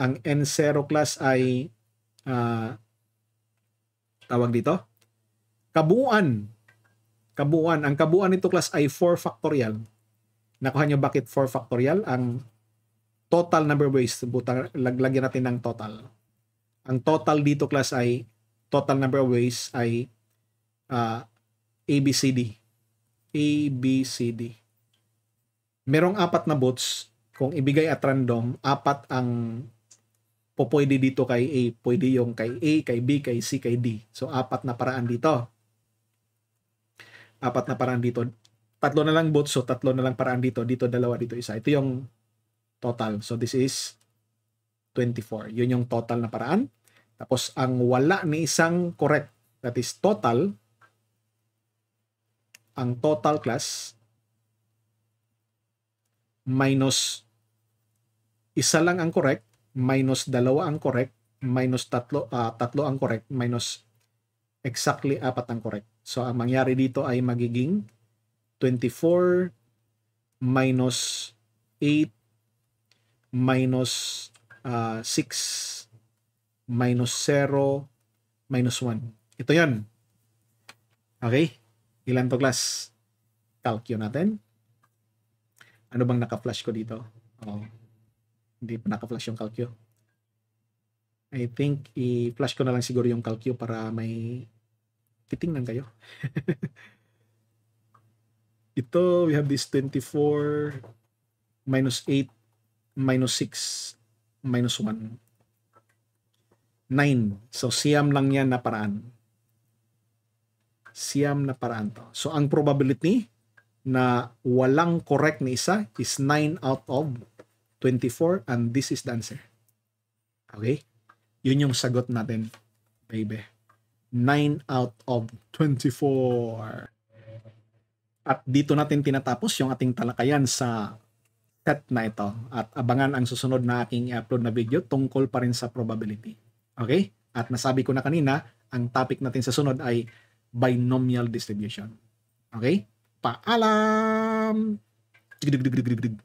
Ang N0 class ay uh, tawag dito? Kabuuan. Kabuuan. Ang kabuuan nito class ay 4 factorial. Nakuha nyo bakit 4 factorial? Ang total number of ways. Butang, lagyan natin ng total ang total dito class ay total number of ways ay uh, ah, ABCD. ABCD. Merong apat na bots. Kung ibigay at random, apat ang pupwede dito kay A. Pwede yung kay A, kay B, kay C, kay D. So, apat na paraan dito. Apat na paraan dito. Tatlo na lang bots, so tatlo na lang paraan dito. Dito dalawa, dito isa. Ito yung total. So, this is 24. Yun yung total na paraan. Tapos ang wala ni isang correct, that is total, ang total class minus isa lang ang correct, minus dalawa ang correct, minus tatlo, uh, tatlo ang correct, minus exactly apat ang correct. So, ang mangyari dito ay magiging 24 minus 8 minus uh, ah, 6 minus 0 minus 1. Ito yon Okay? Ilan to class? Calcio natin. Ano bang naka-flash ko dito? Oh, hindi pa naka-flash yung calcio. I think i-flash ko na lang siguro yung calcio para may titingnan kayo. Ito, we have this 24 minus 8 minus 6 minus 1. 9. So, siyam lang yan na paraan. Siyam na paraan to. So, ang probability na walang correct na isa is 9 out of 24 and this is the answer. Okay? Yun yung sagot natin, baby. 9 out of 24. At dito natin tinatapos yung ating talakayan sa cut na ito at abangan ang susunod na aking i upload na video tungkol pa rin sa probability. Okay? At nasabi ko na kanina, ang topic natin sa sunod ay binomial distribution. Okay? Paalam! Dig, dig, dig, dig, dig, dig.